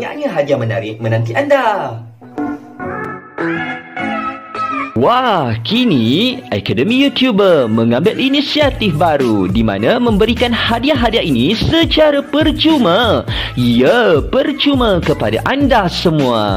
banyaknya hadiah menarik menanti anda. Wah, kini Akademi YouTuber mengambil inisiatif baru di mana memberikan hadiah-hadiah ini secara percuma. Ya, percuma kepada anda semua.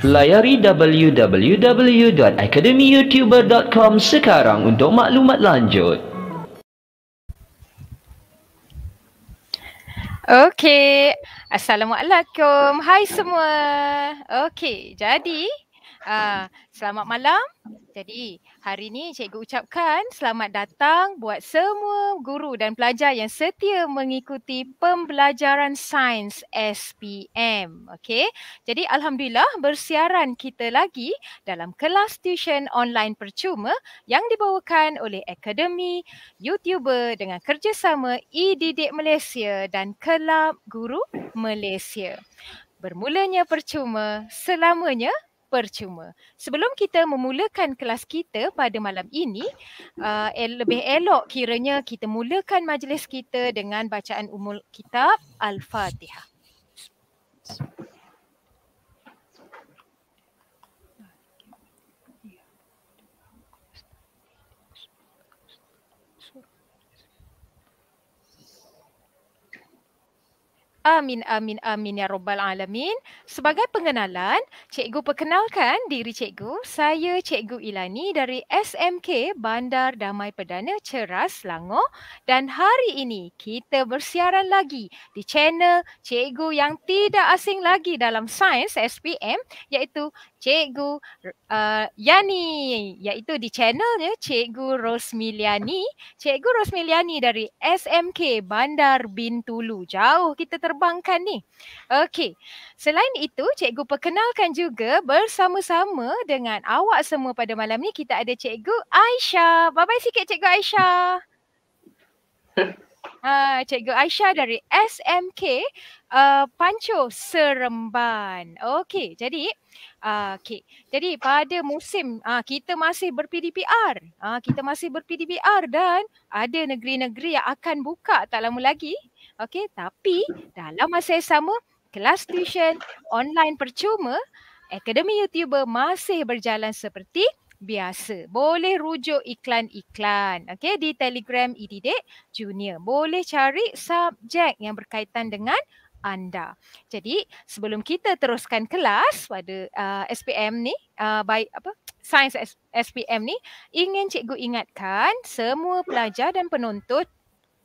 Layari www.academyyoutuber.com sekarang untuk maklumat lanjut. Okay, Assalamualaikum. Hai semua. Okay, jadi uh, selamat malam. Jadi, Hari ini cikgu ucapkan selamat datang buat semua guru dan pelajar yang setia mengikuti pembelajaran sains SPM. Okey. Jadi alhamdulillah bersiaran kita lagi dalam kelas tuition online percuma yang dibawakan oleh Akademi YouTuber dengan kerjasama eDidik Malaysia dan Kelab Guru Malaysia. Bermulanya percuma selamanya percuma. Sebelum kita memulakan kelas kita pada malam ini, uh, el- lebih elok kiranya kita mulakan majlis kita dengan bacaan umul kitab Al-Fatihah. Amin, amin, amin ya Rabbal Alamin. Sebagai pengenalan, cikgu perkenalkan diri cikgu. Saya cikgu Ilani dari SMK Bandar Damai Perdana Ceras, Langor. Dan hari ini kita bersiaran lagi di channel cikgu yang tidak asing lagi dalam sains SPM iaitu Cikgu uh, Yani iaitu di channelnya Cikgu Rosmiliani. Cikgu Rosmiliani dari SMK Bandar Bintulu. Jauh kita terbangkan ni. Okey. Selain itu, cikgu perkenalkan juga bersama-sama dengan awak semua pada malam ni kita ada cikgu Aisyah. Bye-bye sikit cikgu Aisyah. Ah, uh, cikgu Aisyah dari SMK uh, panco seremban. Okey, jadi uh, okey. Jadi pada musim uh, kita masih berPDPR, pdpr Uh, kita masih berPDPR dan ada negeri-negeri yang akan buka tak lama lagi. Okey, tapi dalam masa yang sama kelas tuition online percuma Akademi YouTuber masih berjalan seperti biasa. Boleh rujuk iklan-iklan. Okey, di Telegram Edidik Junior. Boleh cari subjek yang berkaitan dengan anda. Jadi sebelum kita teruskan kelas pada uh, SPM ni, uh, baik apa sains SPM ni, ingin cikgu ingatkan semua pelajar dan penonton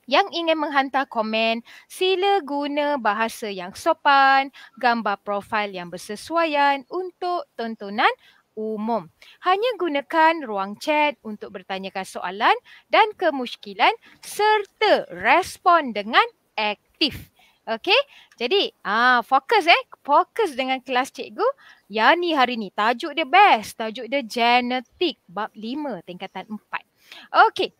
yang ingin menghantar komen, sila guna bahasa yang sopan, gambar profil yang bersesuaian untuk tontonan umum. Hanya gunakan ruang chat untuk bertanyakan soalan dan kemusykilan serta respon dengan aktif. Okey. Jadi, ah fokus eh, fokus dengan kelas cikgu Yani hari ni. Tajuk dia best, tajuk dia genetik bab lima tingkatan empat. Okey,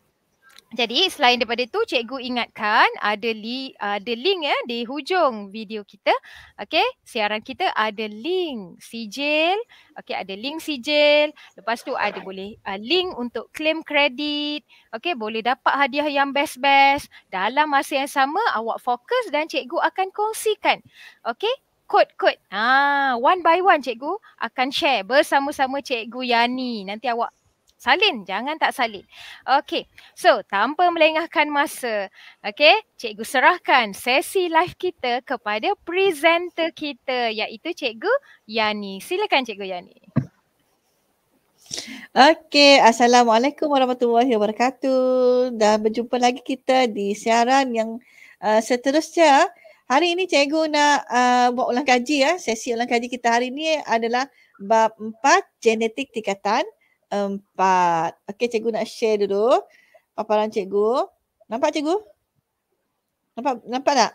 jadi selain daripada tu cikgu ingatkan ada li, ada link ya di hujung video kita. Okey, siaran kita ada link sijil. Okey, ada link sijil. Lepas tu ada boleh uh, link untuk claim kredit. Okey, boleh dapat hadiah yang best-best. Dalam masa yang sama awak fokus dan cikgu akan kongsikan. Okey, kod-kod. Ha, one by one cikgu akan share bersama-sama cikgu Yani. Nanti awak Salin, jangan tak salin. Okay, so tanpa melengahkan masa, okay, cikgu serahkan sesi live kita kepada presenter kita iaitu cikgu Yani. Silakan cikgu Yani. Okay, Assalamualaikum warahmatullahi wabarakatuh Dah berjumpa lagi kita di siaran yang uh, seterusnya. Hari ini cikgu nak uh, buat ulang kaji ya. Sesi ulang kaji kita hari ini adalah bab 4 genetik tingkatan empat. Okey, cikgu nak share dulu paparan cikgu. Nampak cikgu? Nampak nampak tak?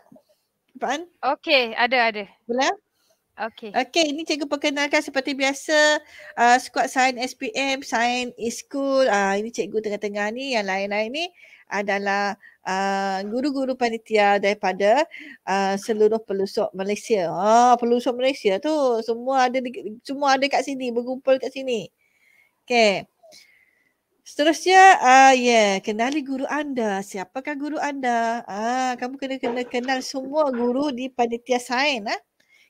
Nampak kan? Okey, ada ada. Boleh? Okey. Okey, ini cikgu perkenalkan seperti biasa uh, squad sign SPM, sign e-school. Ah, uh, ini cikgu tengah-tengah ni yang lain-lain ni adalah uh, guru-guru panitia daripada uh, seluruh pelosok Malaysia. Ah, pelosok Malaysia tu semua ada di, semua ada kat sini, berkumpul kat sini. Okay. Seterusnya, ah uh, ya, yeah, kenali guru anda. Siapakah guru anda? Ah, uh, kamu kena kena kenal semua guru di panitia sains. Ah, huh?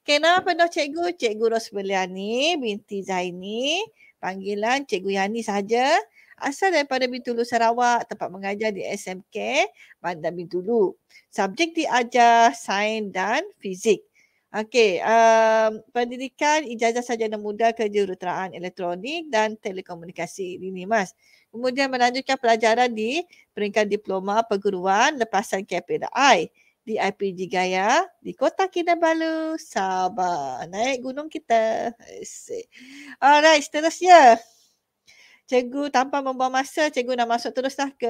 kenal apa dah cikgu? Cikgu Rosmeliani binti Zaini. Panggilan Cikgu Yani saja. Asal daripada Bintulu Sarawak, tempat mengajar di SMK Bandar Bintulu. Subjek diajar sains dan fizik. Okey, um, pendidikan ijazah saja sarjana muda kejuruteraan elektronik dan telekomunikasi ini mas. Kemudian melanjutkan pelajaran di peringkat diploma perguruan lepasan KPDI di IPG Gaya di Kota Kinabalu, Sabah. Naik gunung kita. Alright, seterusnya. Cikgu tanpa membuang masa, cikgu nak masuk teruslah ke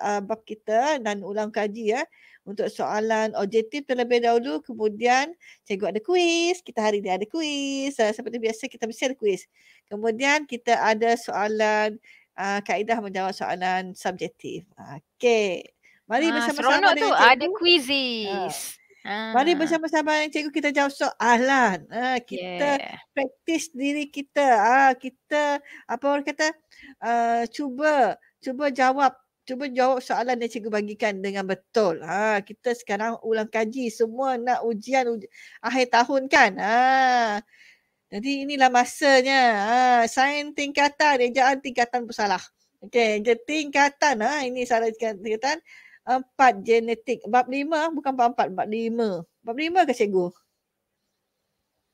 uh, bab kita dan ulang kaji ya. Eh untuk soalan objektif terlebih dahulu kemudian cikgu ada kuis kita hari ni ada kuis uh, seperti biasa kita mesti ada kuis kemudian kita ada soalan uh, kaedah menjawab soalan subjektif ah, okey mari ha, bersama-sama seronok tu cikgu. ada kuisis uh. Ha. Mari bersama-sama dengan cikgu kita jawab soalan. Ha, kita yeah. praktis diri kita. Ha, kita apa orang kata uh, cuba cuba jawab cuba jawab soalan yang cikgu bagikan dengan betul. Ha, kita sekarang ulang kaji semua nak ujian, ujian akhir tahun kan. Ha. Jadi inilah masanya. Ha, sain tingkatan, ejaan tingkatan bersalah. Okey, tingkatan ha, ini salah tingkatan. Empat genetik. Bab lima bukan bab empat, bab lima. Bab lima ke cikgu?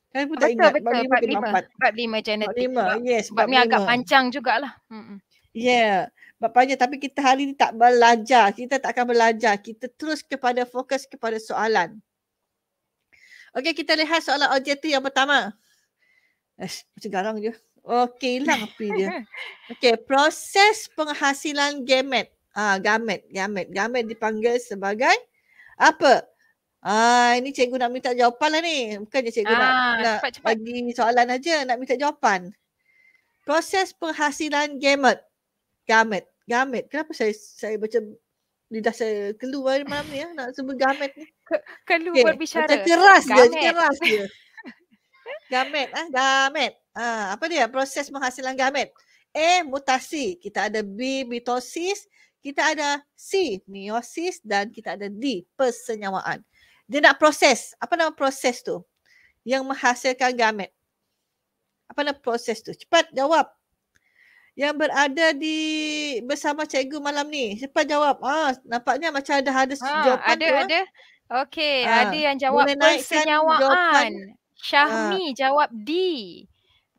Saya pun tak ingat. bab lima bab lima. Bab lima genetik. Bab lima, yes. Bab, ni agak panjang jugalah. Hmm. hmm. Yeah. Bapaknya, tapi kita hari ini tak belajar. Kita tak akan belajar. Kita terus kepada fokus kepada soalan. Okey, kita lihat soalan objektif yang pertama. Eh, macam garang je. Okey, hilang api dia. Okey, proses penghasilan gamet. Ah, gamet, gamet. Gamet dipanggil sebagai apa? Ah, ini cikgu nak minta jawapan lah ni. Bukannya cikgu ah, nak, cepat, nak cepat. bagi soalan aja, nak minta jawapan. Proses penghasilan gamet gamet gamet kenapa saya saya macam lidah saya keluar malam ni ya nak sebut gamet ni keluar okay. berbicara macam keras gamet. dia keras dia gamet ah gamet ah apa dia proses menghasilkan gamet A mutasi kita ada B mitosis kita ada C meiosis dan kita ada D persenyawaan dia nak proses apa nama proses tu yang menghasilkan gamet apa nama proses tu cepat jawab yang berada di bersama cikgu malam ni? siapa jawab. Ah, nampaknya macam ada ada ah, ha, jawapan ada, tu. Ada, ah. ada. Okey, ha, ada yang jawab persenyawaan. Syahmi ha. jawab D.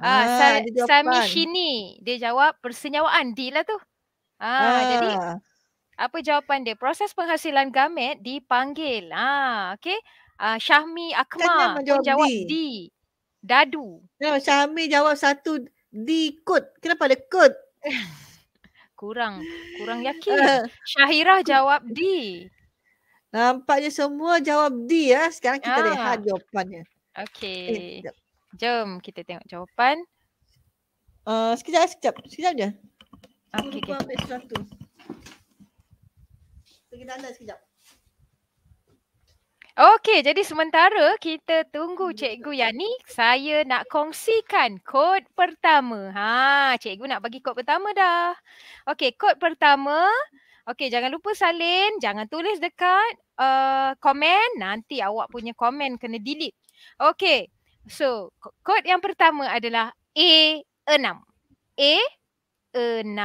Ha, ha, Sa- Sami Shini, dia jawab persenyawaan D lah tu. Ha, ha. Jadi, apa jawapan dia? Proses penghasilan gamet dipanggil. Ha, okay. Uh, Syahmi Akmal kan jawab D. D. Dadu. Syahmi jawab satu di kod. Kenapa ada kod? kurang kurang yakin. Eh. Syahirah jawab D. Nampaknya semua jawab D ya. Sekarang kita ah. lihat jawapannya. Okey. Eh, Jom kita tengok jawapan. Uh, sekejap, eh. sekejap. Sekejap je. Okey. Okay. ambil satu. Kita tanda sekejap. Okey, jadi sementara kita tunggu hmm, cikgu ni saya nak kongsikan kod pertama. Ha, cikgu nak bagi kod pertama dah. Okey, kod pertama. Okey, jangan lupa salin, jangan tulis dekat eh, komen. Uh, nanti awak punya komen kena delete. Okey. So, kod yang pertama adalah A6. A6.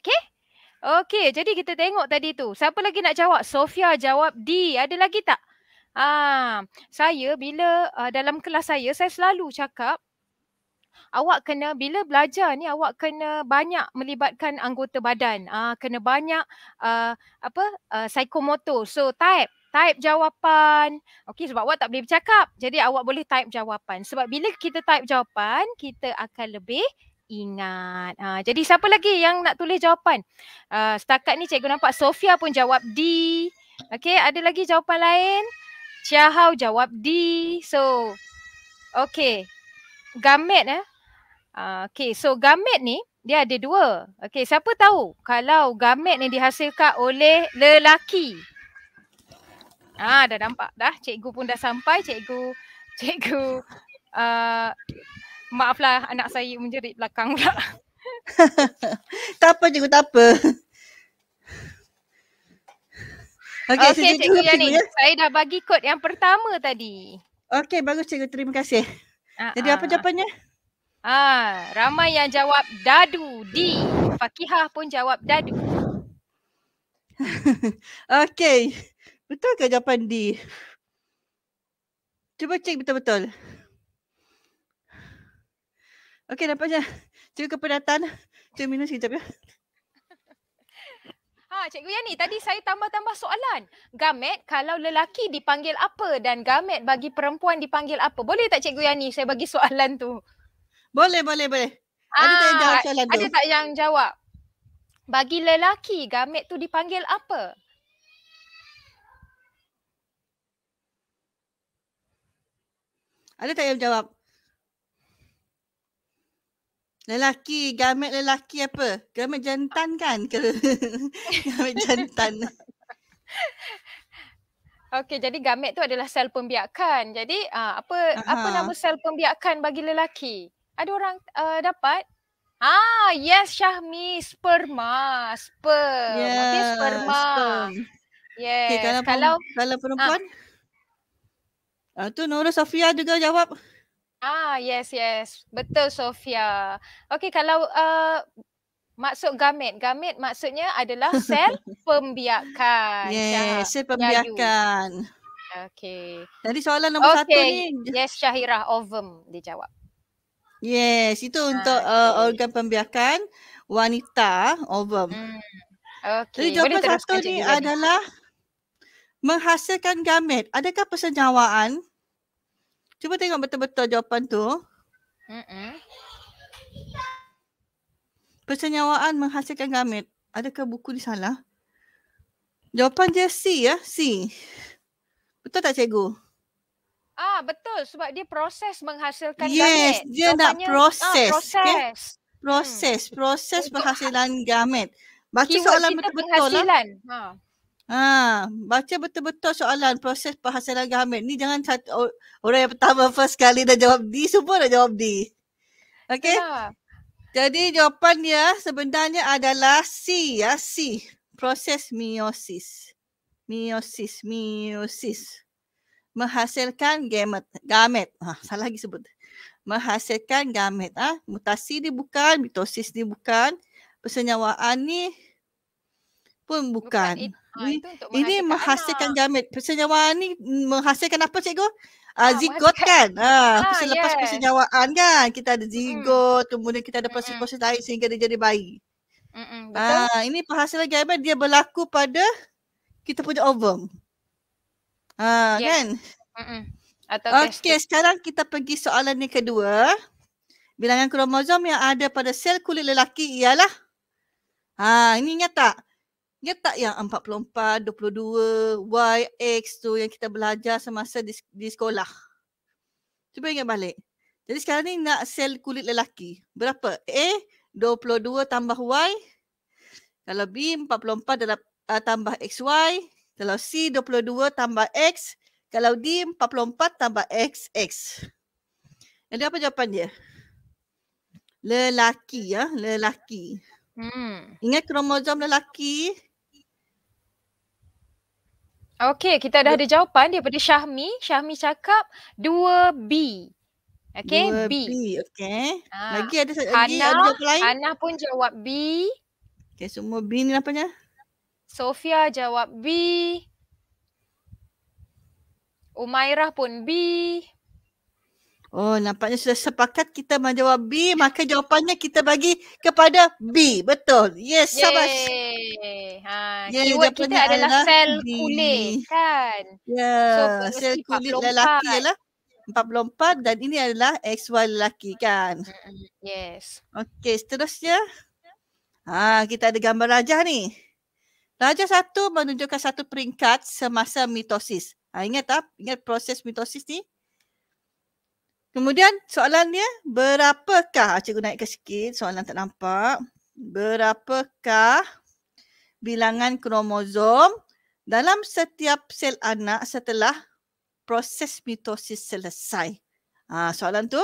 Okey? Okey, jadi kita tengok tadi tu. Siapa lagi nak jawab? Sofia jawab D. Ada lagi tak? Ah, saya bila uh, dalam kelas saya saya selalu cakap awak kena bila belajar ni awak kena banyak melibatkan anggota badan. Ah, kena banyak uh, apa uh, psikomotor. So type type jawapan. Okey sebab awak tak boleh bercakap. Jadi awak boleh type jawapan. Sebab bila kita type jawapan, kita akan lebih ingat. Ha, jadi siapa lagi yang nak tulis jawapan? Uh, setakat ni cikgu nampak Sofia pun jawab D. Okey, ada lagi jawapan lain? Chia Hao jawab D. So, okay. Gamet eh. Uh, okay, so gamet ni dia ada dua. Okay, siapa tahu kalau gamet ni dihasilkan oleh lelaki. Ah, dah nampak dah. Cikgu pun dah sampai. Cikgu, cikgu. Uh, maaflah anak saya menjerit belakang pula. tak apa cikgu, tak apa. Okey, okay, Cikgu cikgu Yani. Ya. Saya dah bagi kod yang pertama tadi. Okey, bagus Cikgu. Terima kasih. Uh, Jadi apa ah. jawapannya? Ah, uh, ramai yang jawab dadu. D. Fakihah pun jawab dadu. Okey. Betul ke jawapan D? Cuba cek betul-betul. Okey, nampaknya cukup kepenatan. Cuba minum sekejap ya. Ah, ha, Cikgu Yani, tadi saya tambah-tambah soalan. Gamet kalau lelaki dipanggil apa dan gamet bagi perempuan dipanggil apa? Boleh tak Cikgu Yani saya bagi soalan tu? Boleh, boleh, boleh. Ha, ada tak yang ah, jawab soalan ada tu? Ada tak yang jawab? Bagi lelaki, gamet tu dipanggil apa? Ada tak yang jawab? Lelaki, gamet lelaki apa? Gamet jantan kan? Ke? gamet jantan. Okey, jadi gamet tu adalah sel pembiakan. Jadi uh, apa uh-huh. apa nama sel pembiakan bagi lelaki? Ada orang uh, dapat? Ah, yes Syahmi, sperma, sperm. Yeah, okay, sperma. Sperm. Yes. Okay, kalau kalau perempuan? Ah, uh. uh, tu Nora Sofia juga jawab. Ah, yes, yes. Betul, Sofia. Okay kalau uh, maksud gamet Gamit maksudnya adalah sel pembiakan. Yes, sel pembiakan. Okay. Jadi soalan nombor okay. satu ni. Yes, Syahirah, ovum dijawab. Yes, itu ah, untuk eh, okay. uh, organ pembiakan wanita, ovum. Hmm. Okey. Jadi jawapan satu ni adalah menghasilkan gamet. Adakah persenjawaan Cuba tengok betul-betul jawapan tu. Mm-mm. Persenyawaan menghasilkan gamet. Adakah buku ni salah? Jawapan dia C ya. C. Betul tak cikgu? Ah betul sebab dia proses menghasilkan gamet. Yes, dia Jawapannya, nak proses. Ah, proses. Okay? Proses, hmm. proses penghasilan gamet. Baca Keyword soalan betul-betul lah. Ha. Ha, baca betul-betul soalan proses perhasilan gamet. Ni jangan satu, orang yang pertama first kali dah jawab D, semua dah jawab D. Okay? Ya. Jadi jawapan dia sebenarnya adalah C ya, C. Proses meiosis. Meiosis, meiosis. Menghasilkan gamet. gamet. Ha, salah lagi sebut. Menghasilkan gamet. Ah, ha? Mutasi ni bukan, mitosis ni bukan. Persenyawaan ni pun bukan. bukan Ha, ini, ini menghasilkan anak. Persenyawaan Persenjawaan ni menghasilkan apa cikgu? Uh, zigot kan? Uh, ah, ha, selepas yes. persenjawaan kan? Kita ada zigot, mm. kemudian kita ada proses-proses lain sehingga dia jadi bayi. Betul? Ha, ini penghasilan gamet dia berlaku pada kita punya ovum. Ha, yes. kan? Okey, sekarang kita pergi soalan ni kedua. Bilangan kromosom yang ada pada sel kulit lelaki ialah? Ha, ini ingat tak? Ingat ya tak yang 44, 22, Y, X tu yang kita belajar semasa di, di sekolah? Cuba ingat balik. Jadi sekarang ni nak sel kulit lelaki. Berapa? A, 22 tambah Y. Kalau B, 44 dalam, uh, tambah x y Kalau C, 22 tambah X. Kalau D, 44 tambah X, X. Jadi apa jawapan dia? Lelaki ya, lelaki. Hmm. Ingat kromosom lelaki? Okay, kita dah ada jawapan daripada Syahmi. Syahmi cakap 2B. Okay, 2B. B. Okay. Ha. Lagi ada lagi Hana, ada jawapan lain? Hana pun jawab B. Okay, semua B ni apa Sofia jawab B. Umairah pun B. Oh, nampaknya sudah sepakat kita menjawab B. Maka jawapannya kita bagi kepada B. Betul. Yes, Sabas. Ha, Yay, keyword kita adalah, adalah sel B. kulit kan? Ya, yeah. so, sel kulit 44. lelaki lah. 44 dan ini adalah XY lelaki kan? Yes. Okey, seterusnya. Ha, kita ada gambar raja ni. Raja satu menunjukkan satu peringkat semasa mitosis. Ha, ingat tak? Ingat proses mitosis ni? Kemudian soalannya berapakah ah, cikgu naik ke sikit soalan tak nampak berapakah bilangan kromosom dalam setiap sel anak setelah proses mitosis selesai. Ha, soalan tu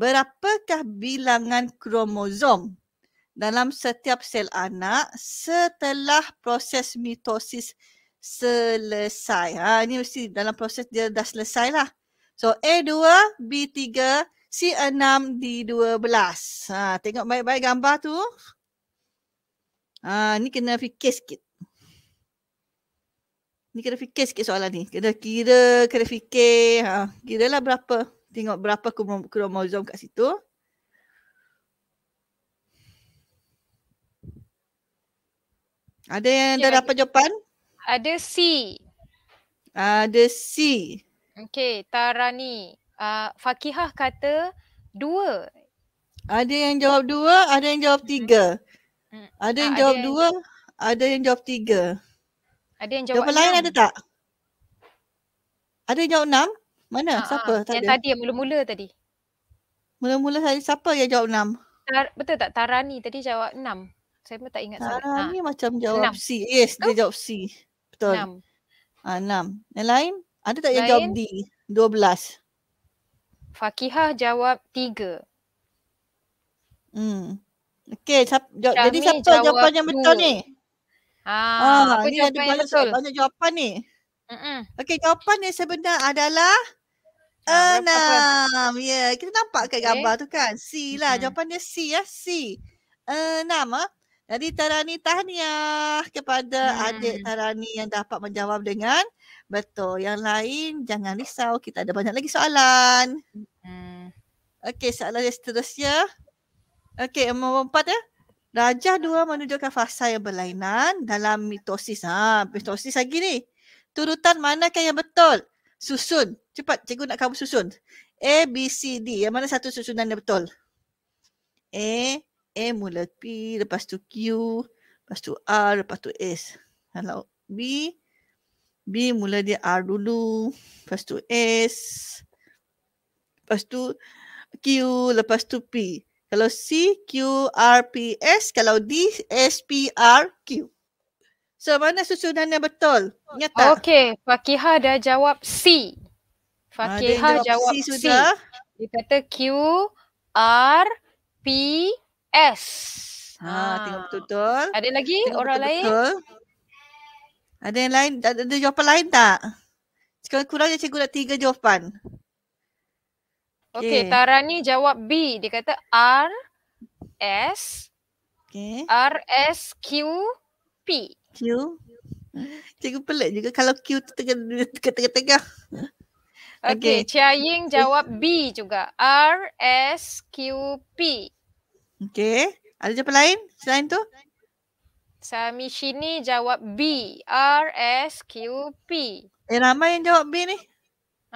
berapakah bilangan kromosom dalam setiap sel anak setelah proses mitosis selesai. Ha, ini mesti dalam proses dia dah selesai lah. So A2, B3, C6, D12. Ha, tengok baik-baik gambar tu. Ha, ni kena fikir sikit. Ni kena fikir sikit soalan ni. Kena kira, kena fikir. Ha, kira lah berapa. Tengok berapa kromosom kat situ. Ada yang ya, dah dapat jawapan? Ada C. Ada C. Okey, Tarani. Uh, Fakihah kata dua. Ada yang jawab dua, ada yang jawab hmm. tiga. Hmm. Ada yang ha, jawab ada dua, yang... ada yang jawab tiga. Ada yang jawab Jawapan lain ada tak? Ada yang jawab enam? Mana? Ha, siapa? Ha, yang ada. tadi, yang mula-mula tadi. Mula-mula tadi siapa yang jawab enam? Tar- betul tak? Tarani tadi jawab enam. Saya pun tak ingat. Tarani ha. macam jawab 6. C. Yes, oh. dia jawab C. Betul. Enam. Ha, enam. Yang lain? Ada tak yang jawab D? 12. Fakihah jawab 3. Hmm. Okey, siap, jawab, jadi siapa jawab jawapan yang betul ni? Ah, ah apa ni jawapan ada banyak, betul? banyak jawapan ni. Okey, jawapan yang sebenarnya adalah ah, enam. Ya, yeah, kita nampak kat gambar okay. tu kan? C lah. mm Jawapan dia C ya, C. Enam ah. Jadi Tarani tahniah kepada hmm. adik Tarani yang dapat menjawab dengan betul. Yang lain jangan risau, kita ada banyak lagi soalan. Hmm. Okey, soalan yang seterusnya. Okey, nombor empat ya. Rajah dua menunjukkan fasa yang berlainan dalam mitosis. Ha, mitosis lagi ni. Turutan manakah yang betul? Susun. Cepat, cikgu nak kamu susun. A, B, C, D. Yang mana satu susunan yang betul? A, M mula P, lepas tu Q, lepas tu R, lepas tu S. Kalau B, B mula dia R dulu, lepas tu S, lepas tu Q, lepas tu P. Kalau C, Q, R, P, S. Kalau D, S, P, R, Q. So mana susunannya betul? Ingat tak? Okay, Fakihah dah jawab C. Ah, Fakihah jawab, jawab C. Sudah. Dia kata Q, R, P, S. Ha, ha. tengok betul-betul. Ada lagi tengok orang betul-betul. lain? Ada yang lain? Ada, ada jawapan lain tak? Sekarang kurangnya cikgu nak tiga jawapan. Okey, okay, Tarani jawab B. Dia kata R S okay. R S Q P. Q. Cikgu pelik juga kalau Q tu tengah-tengah. Okey, okay. Chia Ying jawab B juga. R S Q P. Okay. Ada jawapan lain selain tu? Sami Shini jawab B. R S Q P. Eh ramai yang jawab B ni.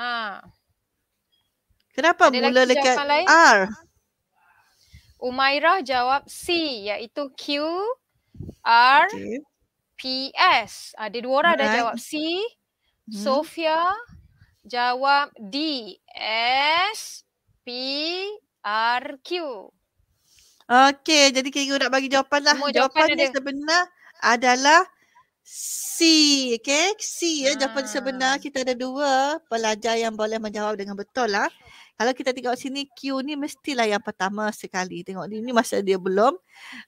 Ha. Kenapa ada mula dekat lain? R? Umairah jawab C iaitu Q R okay. P S. Ada dua orang right. dah jawab C. Hmm. Sofia jawab D S P R Q. Okey, jadi cikgu nak bagi jawapan lah. Semua jawapan jawapan dia sebenar adalah C. Okey, C ya. Ha. Jawapan ah. sebenar kita ada dua pelajar yang boleh menjawab dengan betul lah. Kalau kita tengok sini Q ni mestilah yang pertama sekali. Tengok ni, ni masa dia belum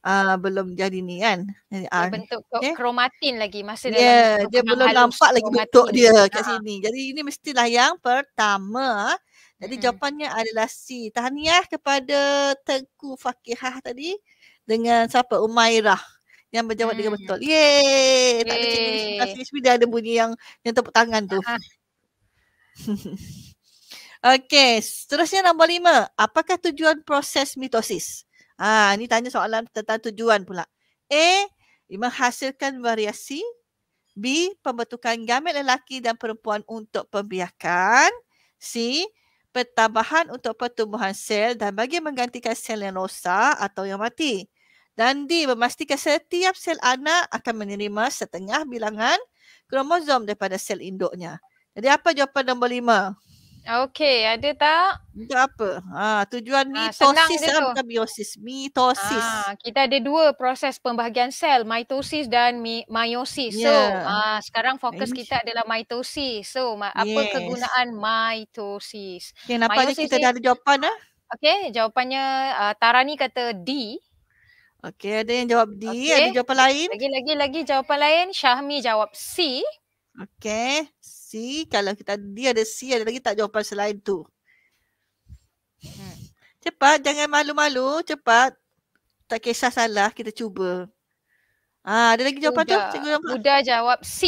uh, belum jadi ni kan. Jadi R. Ah, bentuk okay. kromatin lagi masa ya, dia. yeah, dia belum nampak lagi bentuk dia kat ha. sini. Jadi ini mestilah yang pertama. Jadi hmm jawapannya adalah C. Tahniah kepada Tengku Fakihah tadi dengan siapa? Umairah yang berjawab mm. dengan betul. Yeay! Tak ada cikgu di sini. Dia ada bunyi yang yang tepuk tangan tu. Ah. Okey, seterusnya nombor lima. Apakah tujuan proses mitosis? Ha, ah, ini tanya soalan tentang tujuan pula. A. Menghasilkan variasi. B. Pembentukan gamet lelaki dan perempuan untuk pembiakan. C pertambahan untuk pertumbuhan sel dan bagi menggantikan sel yang rosak atau yang mati. Dan D. Memastikan setiap sel anak akan menerima setengah bilangan kromosom daripada sel induknya. Jadi apa jawapan nombor lima? Okay, ada tak? Untuk apa? Ha, tujuan ah, mitosis ha, atau meiosis? Mitosis. Ha, kita ada dua proses pembahagian sel, mitosis dan mi- meiosis. Yeah. So, ha, sekarang fokus kita adalah mitosis. So, ma- yes. apa kegunaan mitosis? Okay, nampaknya mitosis kita dah ada jawapan dah. Eh? Okay, jawapannya uh, Tarani kata D. Okay, ada yang jawab D, okay. ada jawapan lain. lagi lagi jawapan lain, Syahmi jawab C. Okay, kalau kita dia ada C, ada lagi tak jawapan selain tu. Hmm. Cepat, jangan malu-malu. Cepat. Tak kisah salah, kita cuba. Ah, ada lagi jawapan Uda. tu? Cikgu jawab. Uda jawab C.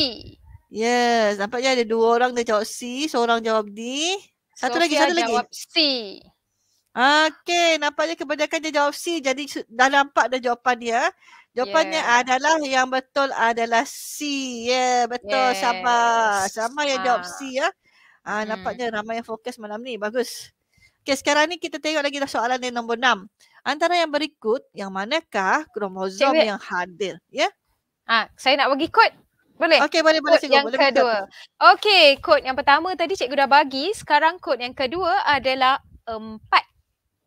Yes, nampaknya ada dua orang dia jawab C, seorang jawab D. Satu Sofia lagi, satu jawab lagi. jawab C. Okey, nampaknya kebanyakan dia jawab C. Jadi dah nampak dah jawapan dia. Jawapannya yeah. adalah yang betul adalah C. Ya, yeah, betul. Yes. Sama. Sama yang ha. jawab C ya. Ha, hmm. Nampaknya ramai yang fokus malam ni. Bagus. Okey, sekarang ni kita tengok lagi dah soalan yang nombor enam. Antara yang berikut, yang manakah kromosom Cik, yang hadir? Ya? Yeah? Ha, saya nak bagi kod. Boleh? Okey, boleh. Kod boleh, cikgu. yang boleh kedua. Okey, kod yang pertama tadi cikgu dah bagi. Sekarang kod yang kedua adalah empat.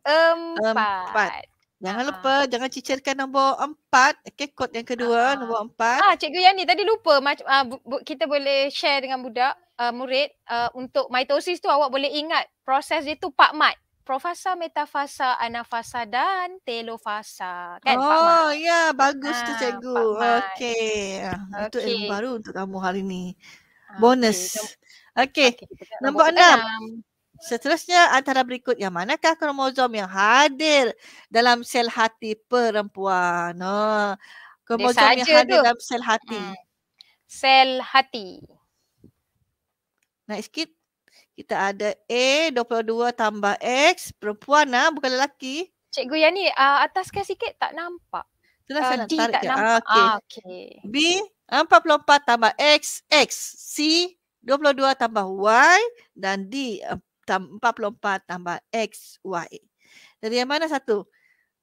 Empat. empat. Jangan ha. lupa, uh jangan cicirkan nombor empat. okey kod yang kedua, uh nombor empat. Ah, Cikgu Yani, tadi lupa macam ah, bu- bu- kita boleh share dengan budak, uh, murid. Uh, untuk mitosis tu awak boleh ingat proses dia tu Pak Mat. Profasa Metafasa Anafasa dan Telofasa. Kan, oh, Pak ya. Bagus uh, tu, Cikgu. Okey. Okay. Itu ilmu baru untuk kamu hari ni. Bonus. Okey, okay. okay. okay. nombor, nombor enam. enam. Seterusnya antara berikut yang manakah kromosom yang hadir dalam sel hati perempuan? Oh, ha, kromosom yang hadir tu. dalam sel hati. Hmm. Sel hati. Next sikit. Kita ada A 22 tambah X perempuan lah bukan lelaki. Cikgu yang ni uh, ah, atas ke sikit tak nampak. Itulah uh, ah, saya tarik. Tak nampak. Ah, okay. Ah, okay. B 44 tambah X, X. C 22 tambah Y dan D 44 tambah XY. Jadi yang mana satu?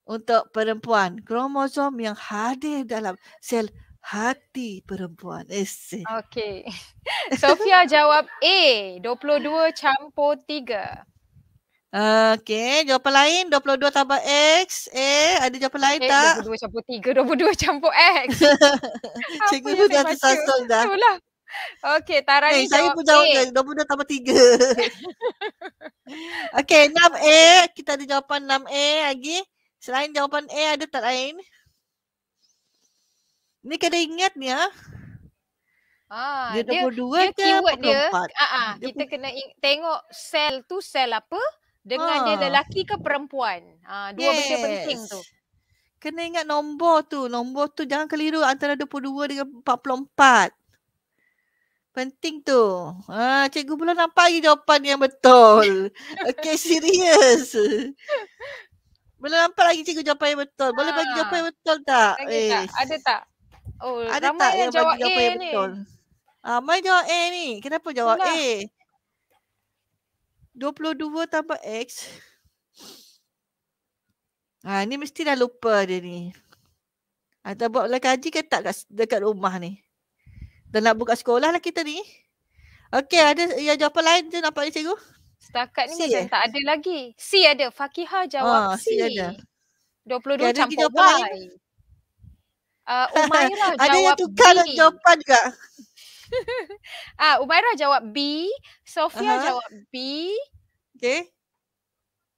Untuk perempuan, kromosom yang hadir dalam sel hati perempuan. Isi. Okay. Sofia jawab A, 22 campur 3. Okay, jawapan lain 22 tambah X. Eh, ada jawapan lain tak? 22 campur 3, 22 campur X. Cikgu tu dah tersasung dah. Okay, Tara okay, ni eh, Saya pun jawab A. Dah dua tambah tiga. okay, enam a Kita ada jawapan enam a lagi. Selain jawapan A, ada tak lain? Ni kena ingat ni ha. Ah, ah dia, dua puluh dua ke keyword dia, uh, uh, dia kita kena tengok sel tu sel apa dengan ah. dia lelaki ke perempuan. Ah, dua yes. benda penting tu. Kena ingat nombor tu. Nombor tu jangan keliru antara 22 dengan 44. Penting tu. Ah, cikgu pula nampak lagi jawapan yang betul. Okay, serius. Boleh nampak lagi cikgu jawapan yang betul. Boleh bagi ah. jawapan yang betul tak? Lagi tak? Ada tak? Oh, Ada tak yang, yang bagi jawapan A yang betul? Ah, mai jawab A ni. Kenapa jawab Itulah. A? 22 tambah X. Ah, ni mesti dah lupa dia ni. Atau ah, tak buat belakang kaji ke tak dekat rumah ni? Dah nak buka sekolah lah kita ni. Okay, ada ya jawapan lain tu nampak ni cikgu? Setakat ni macam eh? tak ada lagi. C ada. Fakiha jawab oh, C. C ada. 22 ya, campur Y. Uh, ah, Umairah jawab Ada yang tukar B. jawapan juga. Ah, uh, Umairah jawab B. Sofia uh-huh. jawab B. Okay.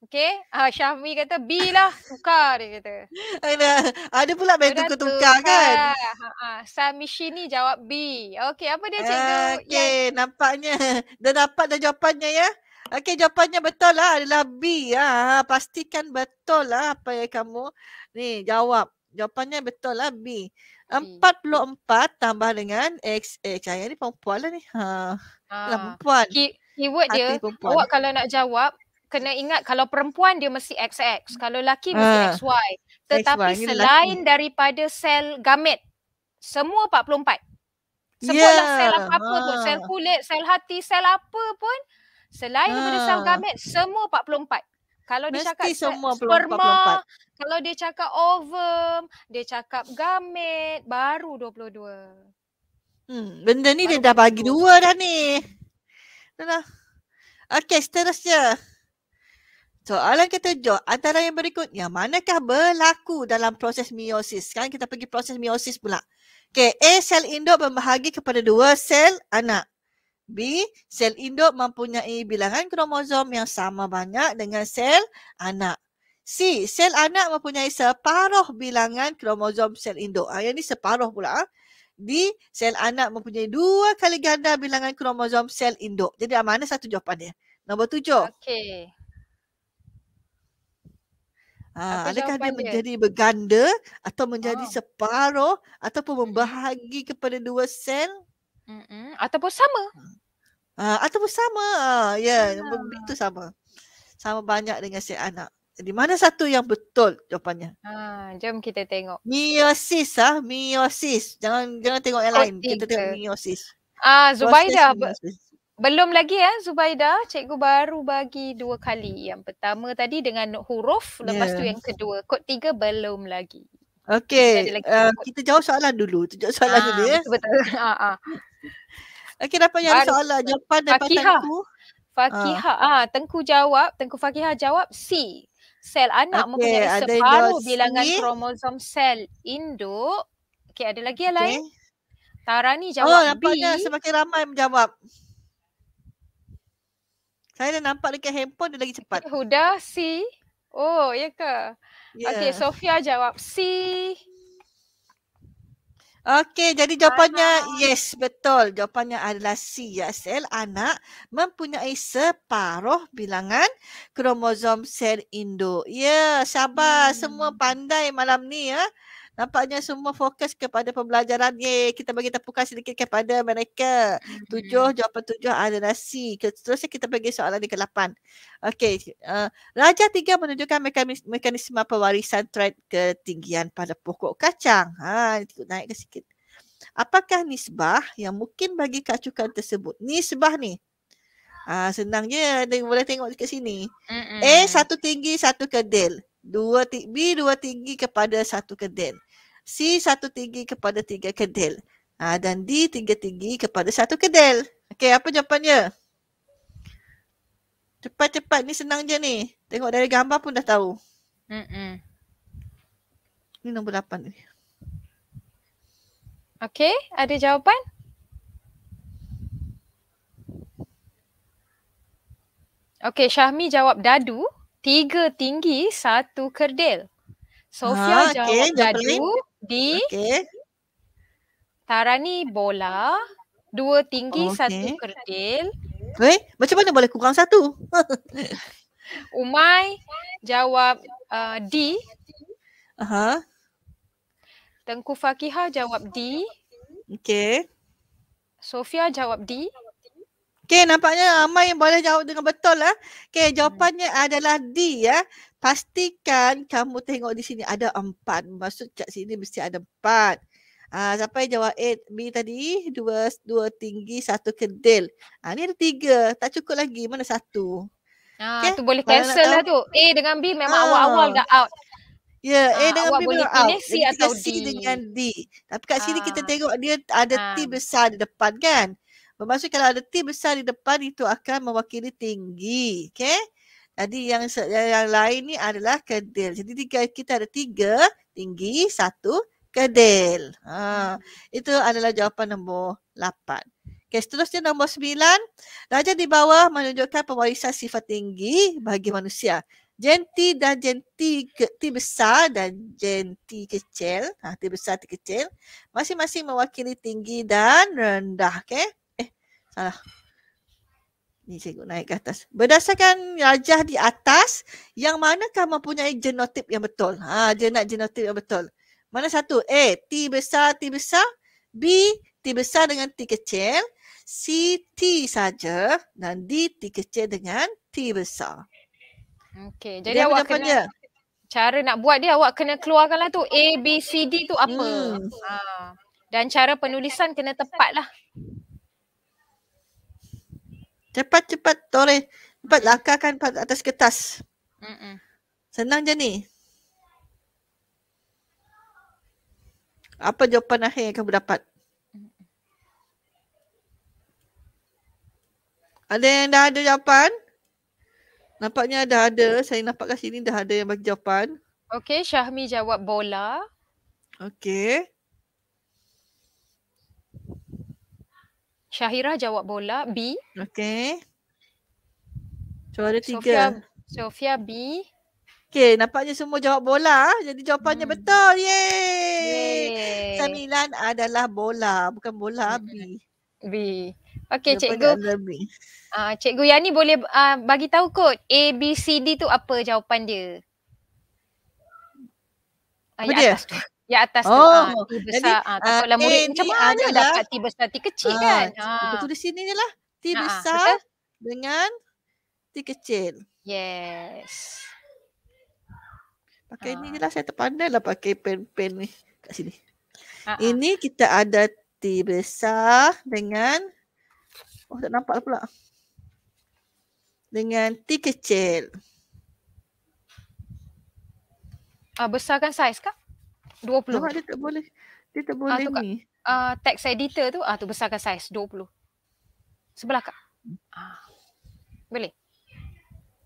Okay. Ah, Syahmi kata B lah. Tukar dia kata. Ada, ada pula benda tu tukar, tukar kan. Ha, ha. Sam jawab B. Okay. Apa dia cikgu? Okay. Yang... Nampaknya. Dah dapat dah jawapannya ya. Okay. Jawapannya betul lah. Adalah B. Ha, ha, pastikan betul lah apa yang kamu. Ni jawab. Jawapannya betul lah B. Empat puluh empat tambah dengan X. X. Eh, Ayah ni perempuan lah ni. Ha. Ha. Ah. Alah, perempuan. Keyword dia. Awak kalau nak jawab kena ingat kalau perempuan dia mesti XX, kalau lelaki ah. mesti ha. XY. Tetapi XY, selain lelaki. daripada sel gamet, semua 44. Semua yeah. Ya. sel apa-apa ha. pun, ah. sel kulit, sel hati, sel apa pun, selain ha. daripada sel ah. gamet, semua 44. Kalau mesti dia cakap semua sel, 44, sperma, 44. kalau dia cakap ovum, dia cakap gamet, baru 22. Hmm, benda ni baru dia dah bagi 22. dua dah ni. Dah lah. Okay, seterusnya. Soalan kita ketujuh, antara yang berikut, yang manakah berlaku dalam proses meiosis? Kan kita pergi proses meiosis pula. Okay, A, sel induk membahagi kepada dua sel anak. B, sel induk mempunyai bilangan kromosom yang sama banyak dengan sel anak. C, sel anak mempunyai separuh bilangan kromosom sel induk. Ha, yang ini separuh pula. Ah. D, sel anak mempunyai dua kali ganda bilangan kromosom sel induk. Jadi ah, mana satu jawapan jawapannya? Nombor tujuh. Okay. Ha, adakah dia menjadi berganda atau menjadi oh. separuh ataupun hmm. membahagi kepada dua sel? Mm-mm. Ataupun sama. Ha. ha, ataupun sama. Ha, ya, yeah, begitu sama. Sama banyak dengan si anak. Di mana satu yang betul jawapannya? Ha, jom kita tengok. Miosis ah, ha? miosis. Jangan jangan tengok yang lain. Kita tengok miosis. Ah, Zubaidah. Belum lagi eh Zubaida, cikgu baru bagi dua kali. Yang pertama tadi dengan huruf, lepas tu yang kedua. Kod tiga belum lagi. Okey, uh, kita jawab soalan dulu. Kita soalan ah, dulu ya. Betul. Ah, ah. Okey, dapat yang soalan. Jawapan daripada Fakihah. Tengku. Fakihah. Ah. ah, Tengku jawab. Tengku Fakihah jawab C. Sel anak okay. mempunyai separuh bilangan C. kromosom sel induk. Okey, ada lagi yang okay. lain? Tarani oh, jawab oh, B. Oh, nampaknya semakin ramai menjawab. Saya dah nampak dekat handphone dia lagi cepat. Huda C. Oh, ya ke? Yeah. Okey, Sofia jawab C. Okey, jadi jawapannya Anak. yes, betul. Jawapannya adalah C. Sel anak mempunyai separuh bilangan kromosom sel induk. Ya, yeah, sabar. Hmm. Semua pandai malam ni. ya. Eh. Nampaknya semua fokus kepada pembelajaran. Yeay, kita bagi tepukan sedikit kepada mereka. Tujuh, mm-hmm. jawapan tujuh ada nasi. Seterusnya kita bagi soalan di ke-8. Okey, uh, Raja Tiga menunjukkan mekanisme, pewarisan trait ketinggian pada pokok kacang. Ha, itu naik ke sikit. Apakah nisbah yang mungkin bagi kacukan tersebut? Nisbah ni. Ah, senang je. Boleh tengok dekat sini. Mm-mm. A, eh, satu tinggi, satu kedil dua B dua tinggi kepada satu kedil. C satu tinggi kepada tiga kedil. Ha, dan D tiga tinggi kepada satu kedil. Okey, apa jawapannya? Cepat-cepat ni senang je ni. Tengok dari gambar pun dah tahu. Mm-mm. Ini nombor lapan ni. Okey, ada jawapan? Okey, Syahmi jawab dadu tiga tinggi satu kerdil. Sofia ha, jawab okay, dadu jatuhin. di okay. Tarani bola dua tinggi okay. satu kerdil. Eh, macam mana boleh kurang satu? Umai jawab uh, D. Aha. Tengku Fakihah jawab D. Okey. Sofia jawab D. Okey, nampaknya ramai yang boleh jawab dengan betul lah. Okey, hmm. jawapannya adalah D ya. Pastikan kamu tengok di sini ada empat. Maksud kat sini mesti ada empat. Ah, uh, siapa yang jawab A, B tadi? Dua, dua tinggi, satu kedil. Ah, uh, ni ada tiga. Tak cukup lagi. Mana satu? Ah, okay. tu boleh cancel lah tu. A dengan B memang ah. awal-awal dah out. Ya, yeah, A ah, dengan B memang out. C atau D. dengan D. Tapi kat sini kita ah. tengok dia ada ah. T besar di depan kan? Bermaksud kalau ada T besar di depan itu akan mewakili tinggi. Okay. Jadi yang yang lain ni adalah kedil. Jadi tiga, kita ada tiga tinggi, satu kedil. Ha, itu adalah jawapan nombor lapan. Okay, seterusnya nombor sembilan. Raja di bawah menunjukkan pewarisan sifat tinggi bagi manusia. Jenti dan jenti ke, ti besar dan jenti kecil. Ha, ti besar, ti kecil. Masing-masing mewakili tinggi dan rendah. Okay. Salah. Ni cikgu naik ke atas. Berdasarkan rajah di atas, yang mana kamu mempunyai genotip yang betul? Ha, jenak genotip yang betul. Mana satu? A, T besar, T besar. B, T besar dengan T kecil. C, T saja. Dan D, T kecil dengan T besar. Okay, jadi dia awak kena... Dia? Cara nak buat dia awak kena keluarkanlah tu A, B, C, D tu apa. Hmm. Ha. Dan cara penulisan kena tepat lah. Cepat cepat tore. Cepat lakakan atas kertas. Mm-mm. Senang je ni. Apa jawapan akhir yang kamu dapat? Ada yang dah ada jawapan? Nampaknya dah ada. Saya nampak kat sini dah ada yang bagi jawapan. Okay, Syahmi jawab bola. Okay. Syahira jawab bola B. Okay. Suara tiga. Sofia B. Okay, nampaknya semua jawab bola. Ah. Jadi jawapannya hmm. betul. Yeay. Yeay. Sembilan adalah bola. Bukan bola B. B. Okay, cikgu. B. Uh, cikgu Yani boleh uh, bagi tahu kot A, B, C, D tu apa jawapan dia? Apa Ayat dia? Atas tu. Ya atas tu oh, ah, T besar jadi, ha, Tak tahulah murid macam mana ah, dapat T besar T kecil ha, kan ha. Itu di sini ni lah tiba ha, besar dengan T kecil Yes Pakai ha. ni lah saya terpandai lah pakai pen-pen ni kat sini ha, Ini kita ada T besar dengan Oh tak nampak lah pula Dengan T kecil Ah, besarkan saiz kah? dia tak boleh dia tak boleh ah, tu, ni. Ah uh, text editor tu ah tu besarkan saiz puluh Sebelah kak. Ah. Boleh.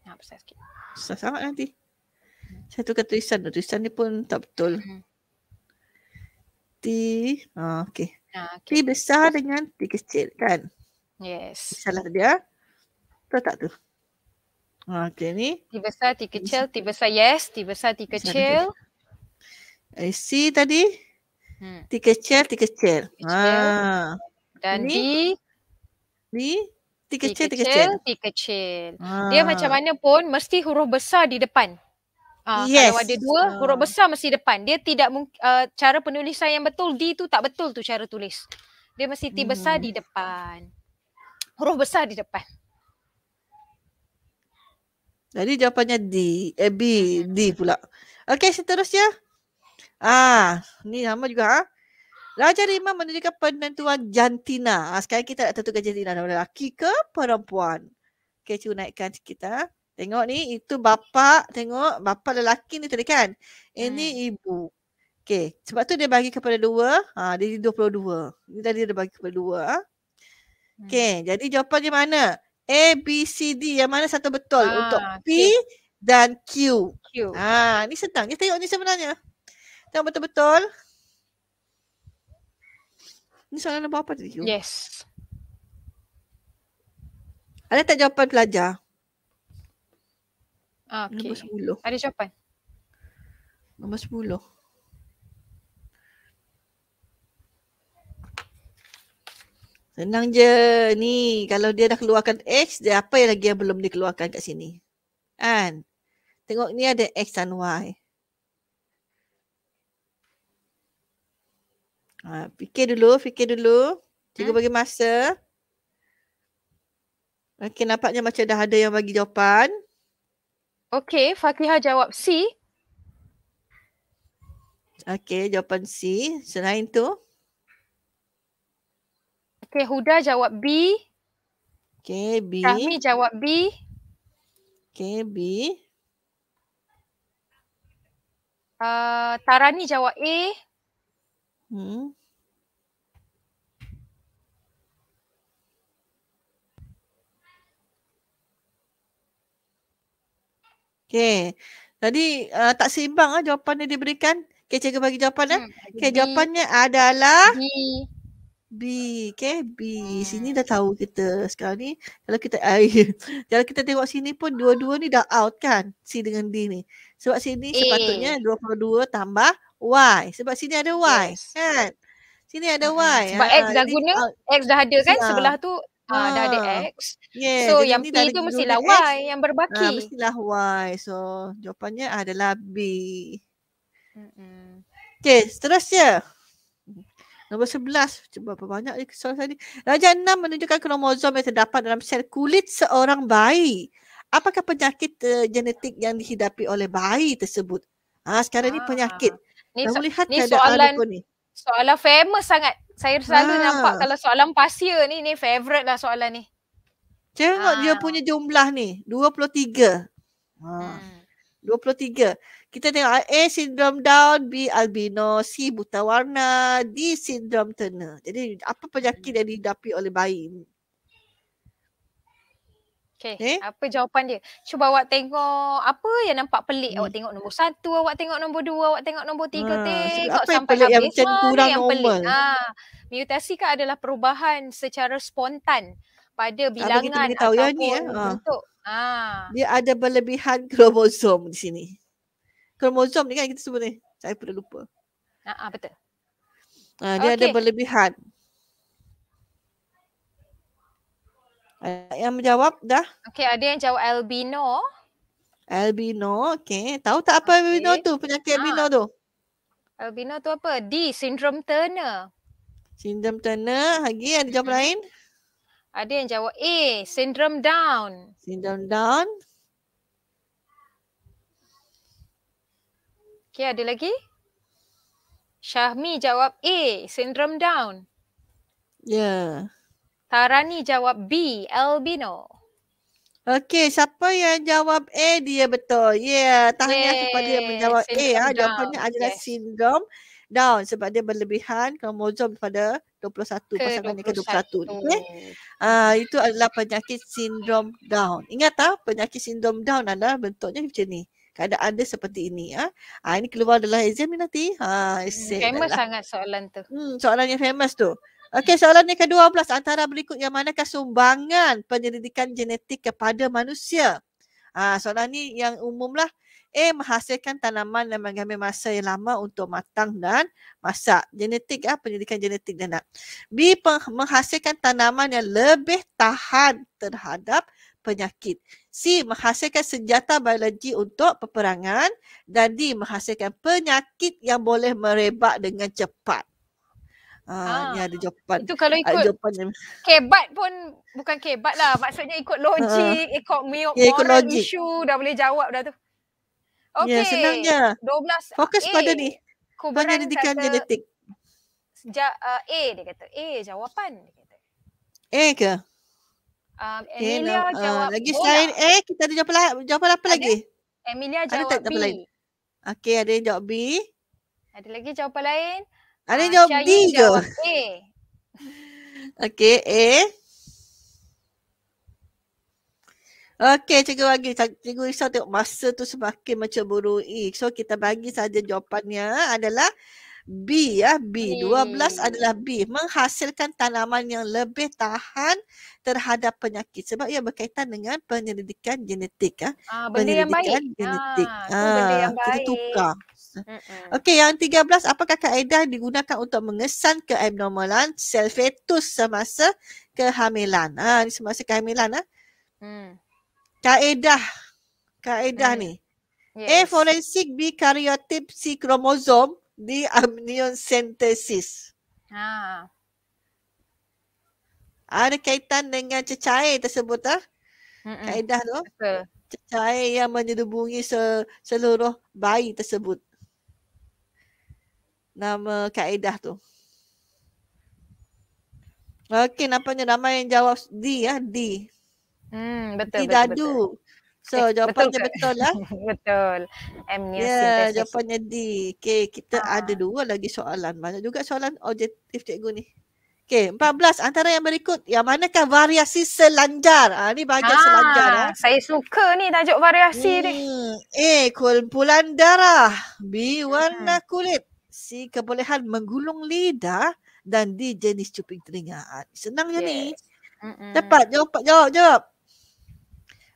Nak ah, besar sikit. Susah sangat nanti. Satu kata tulisan, tulisan ni pun tak betul. Mm-hmm. T, ah, okey. Ah, okay. T besar dengan T kecil kan? Yes. Salah dia. Tahu tak tu? Ah, okay ni. T besar, T kecil, T besar yes, T besar, T kecil. Besar, I see tadi. Hmm. T kecil, T kecil. Ha. Dan ni, B. B. T kecil, T Dia ah. macam mana pun mesti huruf besar di depan. Uh, yes. Kalau ada dua, huruf besar mesti depan. Dia tidak, uh, cara penulisan yang betul, di itu tak betul tu cara tulis. Dia mesti T besar di hmm. depan. Huruf besar di depan. Jadi jawapannya D. Eh, B. D pula. Okay, seterusnya. Ah, ni sama juga. Ha? Raja Rimah mendirikan penentuan jantina. Ha, sekarang kita nak tentukan jantina. Ada lelaki ke perempuan? Okay, cuba naikkan sikit. Ha? Tengok ni, itu bapa. Tengok, bapa lelaki ni tadi kan? Ini hmm. ibu. Okay, sebab tu dia bagi kepada dua. Ha, dia 22. Ini tadi dia bagi kepada dua. Ha? Okay, hmm. jadi jawapan di mana? A, B, C, D. Yang mana satu betul? Ah, untuk okay. P dan Q. Q. Ha, ni senang. Ni tengok ni sebenarnya. Yang betul-betul. Ini soalan nombor apa tadi? Yes. Ada tak jawapan pelajar? Okay. Ah, nombor Ada jawapan? Nombor 10. Senang je ni kalau dia dah keluarkan X dia apa yang lagi yang belum dikeluarkan kat sini. Kan? Tengok ni ada X dan Y. Ha, fikir dulu, fikir dulu. Cikgu hmm? bagi masa. Okey, nampaknya macam dah ada yang bagi jawapan. Okey, Fakihah jawab C. Okey, jawapan C. Selain tu. Okey, Huda jawab B. Okey, B. Kami jawab B. Okey, B. Uh, Tarani jawab A. Hmm. Okay. tadi uh, tak seimbang lah jawapan yang diberikan. Okay, cikgu bagi jawapan lah. Hmm, okay, jawapannya adalah B. B. Okay, B. Hmm. Sini dah tahu kita sekarang ni. Kalau kita uh, kalau kita tengok sini pun dua-dua ni dah out kan. C dengan D ni. Sebab sini A. sepatutnya 22 tambah why sebab sini ada why yes. kan sini ada why sebab ha, x dah guna ah, x dah ada kan uh, sebelah tu uh, uh, dah ada x yeah, so yang p tu mestilah y yang berbaki uh, mestilah y so jawapannya adalah b Okay, okey seterusnya Nombor sebelas. Cuba berapa banyak ni soalan tadi. Raja enam menunjukkan kromosom yang terdapat dalam sel kulit seorang bayi. Apakah penyakit uh, genetik yang dihidapi oleh bayi tersebut? Ah, ha, sekarang ni penyakit ni so, lihat ni soalan ni. soalan famous sangat. Saya selalu ha. nampak kalau soalan pasir ni ni favorite lah soalan ni. Tengok ha. dia ah. punya jumlah ni 23. Ha. Hmm. 23. Kita tengok A syndrome down, B albino, C buta warna, D syndrome Turner. Jadi apa penyakit hmm. yang didapi oleh bayi Okay. Eh? Apa jawapan dia? Cuba awak tengok apa yang nampak pelik. Hmm. Awak tengok nombor satu, awak tengok nombor dua, awak tengok nombor tiga. Ha, tengok apa sampai pelik habis. Yang macam kurang yang normal. Pelik. Ah, ha, mutasi kan adalah perubahan secara spontan pada ah, bilangan kita ataupun ya. untuk. Ha. Ha. Dia ada berlebihan kromosom di sini. Kromosom ni kan kita sebut ni. Saya pun dah lupa. Ha, betul. Ha, dia okay. ada berlebihan. yang menjawab dah. Okay, ada yang jawab albino. Albino, okay. Tahu tak apa okay. albino tu, penyakit ha. albino tu? Albino tu apa? D, sindrom Turner. Sindrom Turner, lagi ada jawab lain? Ada yang jawab A, sindrom Down. Sindrom Down. Okay, ada lagi? Syahmi jawab A, sindrom Down. Ya. Yeah. Ah, Rani jawab B, albino. Okey, siapa yang jawab A dia betul. Yeah, tahniah Yay. kepada yang menjawab ah. Syndrome A. Ha. Jawapannya down. adalah sindrom down sebab dia berlebihan kromosom pada 21 ke pasangan yang ke-21. Okay. Uh, itu adalah penyakit sindrom down. Ingat tak penyakit sindrom down adalah bentuknya macam ni. Keadaan dia seperti ini. Ah, Ha. Ha, ini keluar adalah exam ni nanti. Ha, famous adalah. sangat soalan tu. Hmm, soalan yang famous tu. Okey, soalan ni ke-12 antara berikut yang manakah sumbangan penyelidikan genetik kepada manusia? Ah, ha, soalan ni yang umumlah. A. Menghasilkan tanaman dan mengambil masa yang lama untuk matang dan masak. Genetik ah, penyelidikan genetik dan nak. B. Menghasilkan tanaman yang lebih tahan terhadap penyakit. C. Menghasilkan senjata biologi untuk peperangan. Dan D. Menghasilkan penyakit yang boleh merebak dengan cepat. Ah, ha. ni ada jawapan. Itu kalau ikut jawapan yang... kebat pun bukan kebat lah. Maksudnya ikut logik, ha. Ah, ah. ikut miok yeah, moral logik. issue dah boleh jawab dah tu. Ya, okay, Yeah, senangnya. 12 Fokus A. pada ni. Kuburan didikan kata, genetik. Ja, uh, A dia kata. A jawapan. Dia kata. A ke? Um, lah. Emilia A, jawab uh, Lagi bola. selain A, kita ada jawapan, jawapan apa ada? lagi? Emilia jawab ada tak, B. Okey, ada yang jawab B. Ada lagi jawapan lain? Ada ah, jawab B ke? Jawab A. Okay, A. Okay, cikgu bagi. Cikgu risau tengok masa tu semakin macam burui. So, kita bagi saja jawapannya adalah B ya, B. B. Hmm. belas adalah B. Menghasilkan tanaman yang lebih tahan terhadap penyakit. Sebab ia berkaitan dengan penyelidikan genetik. Ya. Ah, benda penyelidikan yang baik. Genetik. Ah, ah, benda yang baik. Kita tukar. Okey, yang tiga 13, apakah kaedah digunakan untuk mengesan keabnormalan sel fetus semasa kehamilan? Ah, ha, semasa kehamilan ah. Hmm. Kaedah kaedah hmm. ni. Yes. A forensic B karyotip C kromosom D amniocentesis. Ha. Ada kaitan dengan cecair tersebut ah. Kaedah tu. Cecair yang menyelubungi seluruh bayi tersebut nama kaedah tu. Okey, nampaknya ramai yang jawab D ya, D. Hmm, betul, D dadu. betul, betul. So, eh, jawapannya betul, betul lah. betul. M ni. Ya, jawapannya D. Okey, kita ha. ada dua lagi soalan. Banyak juga soalan objektif cikgu ni. Okey, empat belas. Antara yang berikut, yang manakah variasi selanjar? Ah, ha, ni bahagian ha. selanjar. Ha. Saya suka ni tajuk variasi hmm. ni. A, kumpulan darah. B, warna ha. kulit si kebolehan menggulung lidah dan di jenis cuping telinga. Senang je yes. ni. Cepat jawab, jawab, jawab.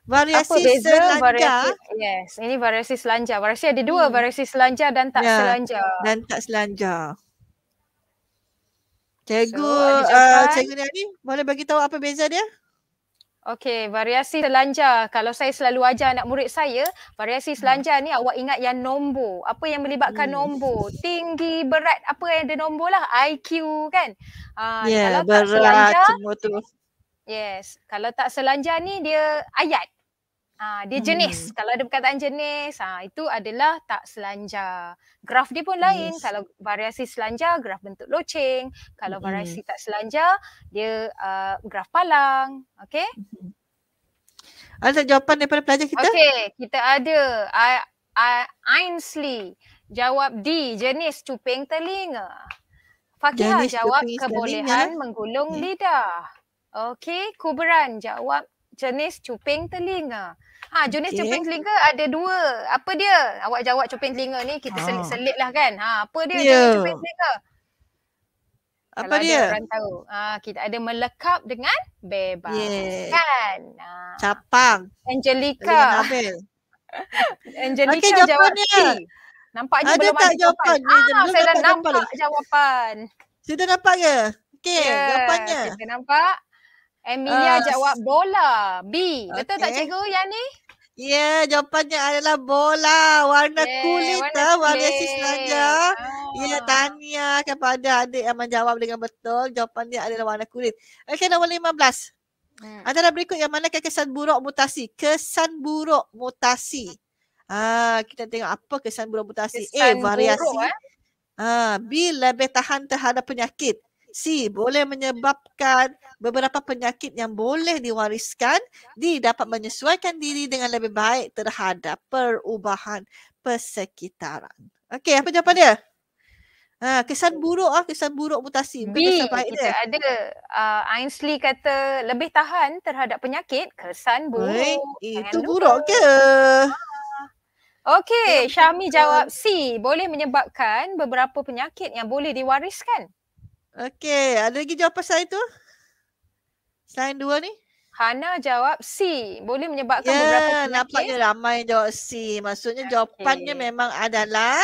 Variasi selanjar. Yes, ini variasi selanjar. Variasi ada dua, hmm. variasi selanjar dan tak ya. selanjar. Dan tak selanjar. Cikgu, so, uh, cikgu ni, boleh bagi tahu apa beza dia? Okey, variasi selanjar. Kalau saya selalu ajar anak murid saya, variasi selanjar hmm. ni awak ingat yang nombor. Apa yang melibatkan hmm. nombor? Tinggi, berat, apa yang ada nombor lah. IQ kan? Ah, ya, yeah, berat semua tu. Yes. Kalau tak selanjar ni, dia ayat. Uh, dia hmm. jenis. Hmm. Kalau ada perkataan jenis, uh, itu adalah tak selanjar. Graf dia pun hmm, yes. lain. Kalau variasi selanjar, graf bentuk loceng. Kalau hmm, variasi tak selanjar, dia uh, graf palang. Okay? Ada jawapan daripada pelajar kita? Okay, kita ada. I, I, Ainsley jawab D, jenis cuping telinga. Fakihah jawab kebolehan telinga. menggulung yeah. lidah. Okay, Kuberan jawab jenis cuping telinga. Ha, jenis okay. cuping telinga ada dua. Apa dia? Awak jawab cuping telinga ni kita ah. selit selit lah kan. Ha, apa dia yeah. jenis cuping telinga? Apa Kalau dia? orang tahu. Ha, kita ada melekap dengan bebas. Yeah. Kan? Ha. Capang. Angelica. Angelica okay, jawab dia. Nampak je ada belum ada jawapan. Ah, saya dah nampak jawapan. Sudah nampak ke? Okey, yeah. jawapannya. Kita nampak. Emilia uh, jawab bola. B. Betul tak cikgu yang ni? Ya, yeah, jawapannya adalah bola. Warna yeah, kulit warna lah. Warna si ya, ah. Ya, yeah, tanya kepada adik yang menjawab dengan betul. Jawapannya adalah warna kulit. Okey, nombor 15. Hmm. Antara berikut yang mana kesan buruk mutasi? Kesan buruk mutasi. Ah, kita tengok apa kesan buruk mutasi. Eh, kesan A, variasi. Buruk, eh? ah, B, lebih tahan terhadap penyakit. C boleh menyebabkan beberapa penyakit yang boleh diwariskan D dapat menyesuaikan diri dengan lebih baik terhadap perubahan persekitaran. Okey, apa jawapan dia? Ha, kesan buruk ah, kesan buruk mutasi. B, baik kita dia. ada uh, Ainsley kata lebih tahan terhadap penyakit, kesan buruk. Hey, itu buruk ke? Ah. Okey, Syami jawab C. Boleh menyebabkan beberapa penyakit yang boleh diwariskan. Okay, ada lagi jawapan selain tu? Selain dua ni? Hana jawab C. Boleh menyebabkan yeah, beberapa penyakit? Ya, nampaknya ramai yang jawab C. Maksudnya okay. jawapannya memang adalah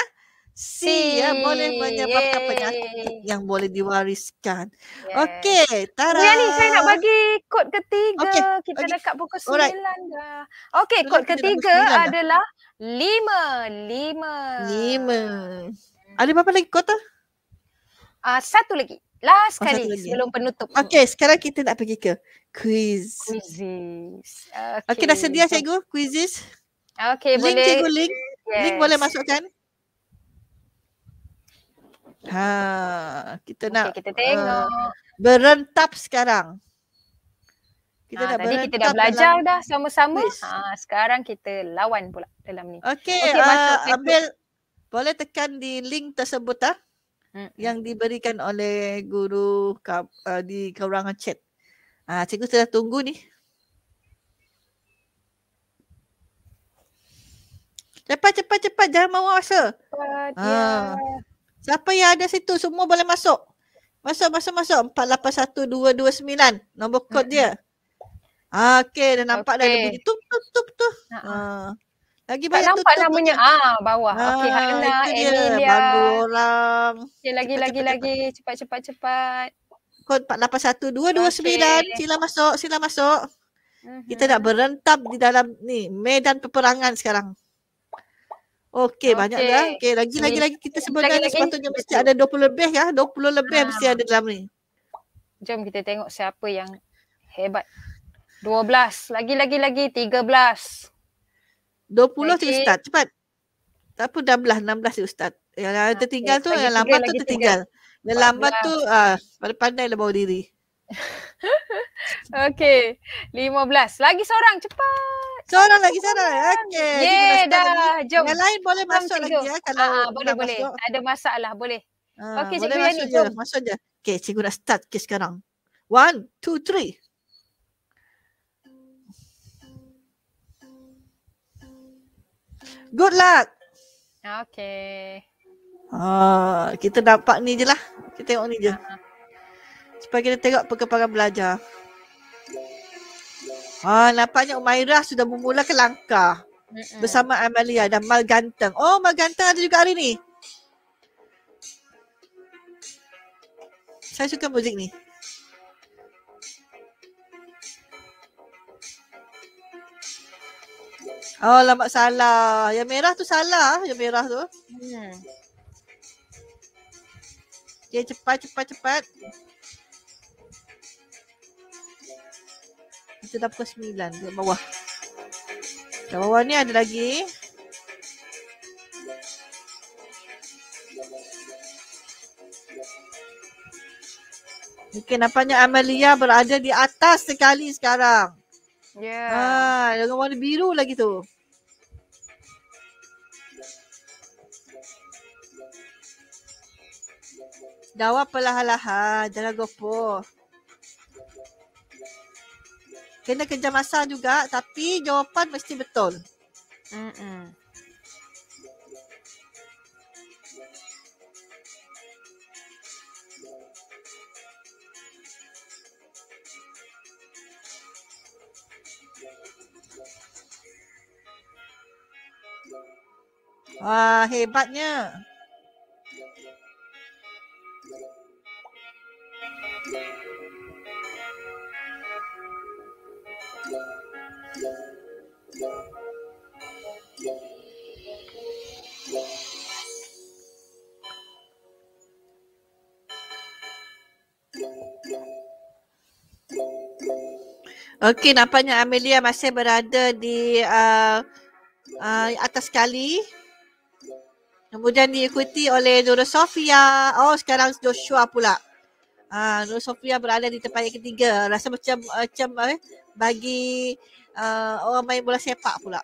C. C. Ya, boleh menyebabkan Yay. penyakit yang boleh diwariskan. Yes. Okay, tara. Ya ni, saya nak bagi kod ketiga. Okay. Kita okay. dekat pukul sembilan dah. Okay, kod ketiga adalah lima. Lima. Lima. Ada berapa lagi kod tu? Uh, satu lagi. Last kali sebelum penutup. Okay, sekarang kita nak pergi ke quiz. Quiz. Okay. okay, dah sedia cikgu? Quizzes? Okay, link boleh. Link cikgu, link. Yes. Link boleh masukkan? Ha, kita nak okay, kita tengok. Uh, berentap sekarang. Kita ha, dah tadi kita dah belajar dah sama-sama. Yes. Ha, ah, sekarang kita lawan pula dalam ni. Okay, okay uh, ambil. Boleh tekan di link tersebut tak? Ah yang diberikan oleh guru uh, di Kawangan chat. Ah, uh, cikgu sudah tunggu ni. Cepat, cepat, cepat. Jangan mau masa. Cepat, uh. Siapa yang ada situ, semua boleh masuk. Masuk, masuk, masuk. 481229. Nombor kod dia. Ah, okey, dah nampak okay. dah lebih. Tup, tup, tup, tup. Uh-huh. Ah. Uh. Lagi banyak tu. nampak namanya. Ah, bawah. Ah, okay, Hana, itu dia. Emilia. Bagus orang. Okay, lagi, cepat, lagi, cepat, lagi. Cepat, cepat, cepat. Kod 481-229. Okay. Sila masuk, sila masuk. Uh-huh. Kita nak berentap di dalam ni medan peperangan sekarang. Okey, okay. banyak dah. Okey, lagi, lagi, lagi. Kita sebutkan lagi, lagi. sepatutnya mesti ada 20 lebih ya. 20 lebih ha. mesti ada dalam ni. Jom kita tengok siapa yang hebat. 12. Lagi, lagi, lagi. 13. 20 tu ustaz cepat tak apa dah belah 16 tu ustaz yang okay. tertinggal tu so, yang lambat tu tertinggal yang lambat tu ah pada pandai lah bawa diri okey 15 lagi seorang cepat Seorang lagi seorang. Okey. Ye, dah. Jom. Yang lain boleh masuk jom. lagi ya kalau Aa, ah, ah, boleh boleh. Masuk. Tak ada masalah, boleh. Ah, okey, cikgu Yani, jom. Masuk je. Okey, cikgu dah start ke sekarang. One, two, three. Good luck. Okay. Uh, kita nampak ni je lah. Kita tengok ni je. Uh-huh. Supaya kita tengok perkembangan belajar. Ah, uh, nampaknya Umairah sudah bermula ke langkah. Mm-mm. Bersama Amalia dan Mal Ganteng. Oh, Mal Ganteng ada juga hari ni. Saya suka muzik ni. Oh, alamak salah. Yang merah tu salah. Eh, yang merah tu. Hmm. Okay, cepat, cepat, cepat. Kita dah pukul sembilan dekat bawah. Dekat bawah ni ada lagi. Mungkin okay, nampaknya Amalia berada di atas sekali sekarang. Ya. Yeah. Ha, dengan warna biru lagi tu. Jawab perlahan-lahan. Jangan gopoh. Kena kerja masa juga tapi jawapan mesti betul. Mm-mm. Wah, hebatnya. Okey nampaknya Amelia masih berada di uh, uh, atas kali. Kemudian diikuti oleh Nur Sofia. Oh, sekarang Joshua pula. Ah, Nur Sofia berada di tempat yang ketiga. Rasa macam macam eh bagi uh, orang main bola sepak pula.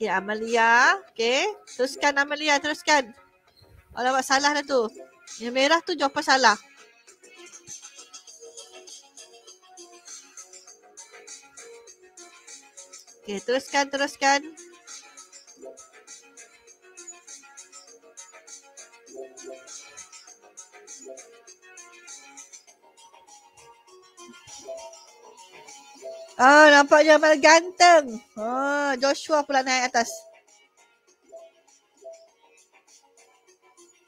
Okey, Amalia. Okey. Teruskan Amalia, teruskan. Kalau buat salah dah tu. Yang merah tu jawapan salah. Okey, teruskan, teruskan. Ah, nampaknya Amal ganteng. Ah, Joshua pula naik atas.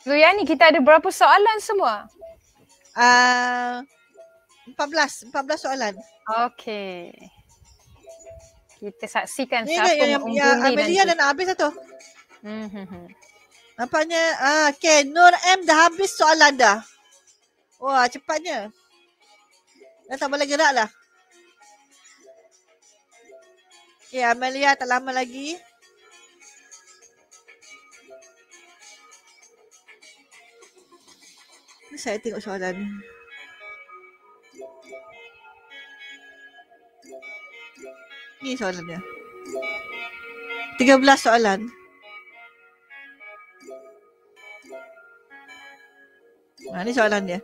ni kita ada berapa soalan semua? Ah, empat belas, empat belas soalan. Okey. Kita saksikan ini siapa yang, yang, yang Amelia dan habis satu. Mm-hmm. Nampaknya, ah, uh, okay. Nur M dah habis soalan dah. Wah, cepatnya. Dah tak boleh gerak lah. Okay, ya, Amelia tak lama lagi. Saya tengok soalan. Ni soalan dia. 13 soalan. Ha, ni soalan dia.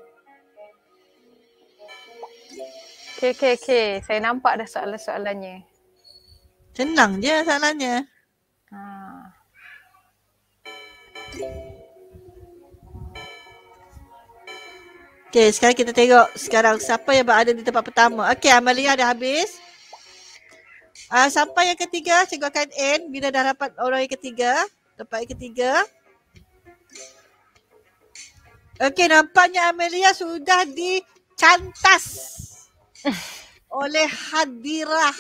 Okay, okay, okay. Saya nampak dah soalan-soalannya. Tenang je salahnya. Ha. Okay, sekarang kita tengok sekarang siapa yang berada di tempat pertama. Okay, Amalia dah habis. Uh, ah, sampai yang ketiga, cikgu akan end bila dah dapat orang yang ketiga. Tempat yang ketiga. Okay, nampaknya Amelia sudah dicantas oleh hadirah.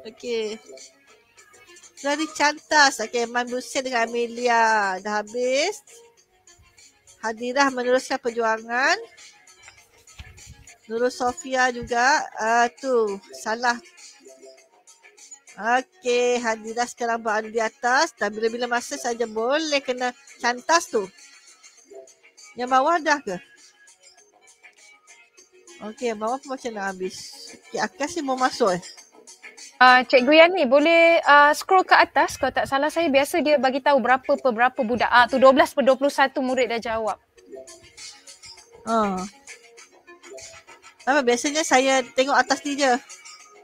Okey, Lari cantas. Okey, Man Busin dengan Amelia. Dah habis. Hadirah meneruskan perjuangan. Nurul Sofia juga. Uh, tu. Salah. Okey, Hadirah sekarang berada di atas. Dan bila-bila masa saja boleh kena cantas tu. Yang bawah dah ke? Okay, bawah pun macam nak habis. Okay, akas ni mau masuk eh. Uh, Cikgu Yani boleh uh, scroll ke atas kalau tak salah saya biasa dia bagi tahu berapa per berapa budak. Ah uh, tu 12 per 21 murid dah jawab. Oh. Apa biasanya saya tengok atas ni je.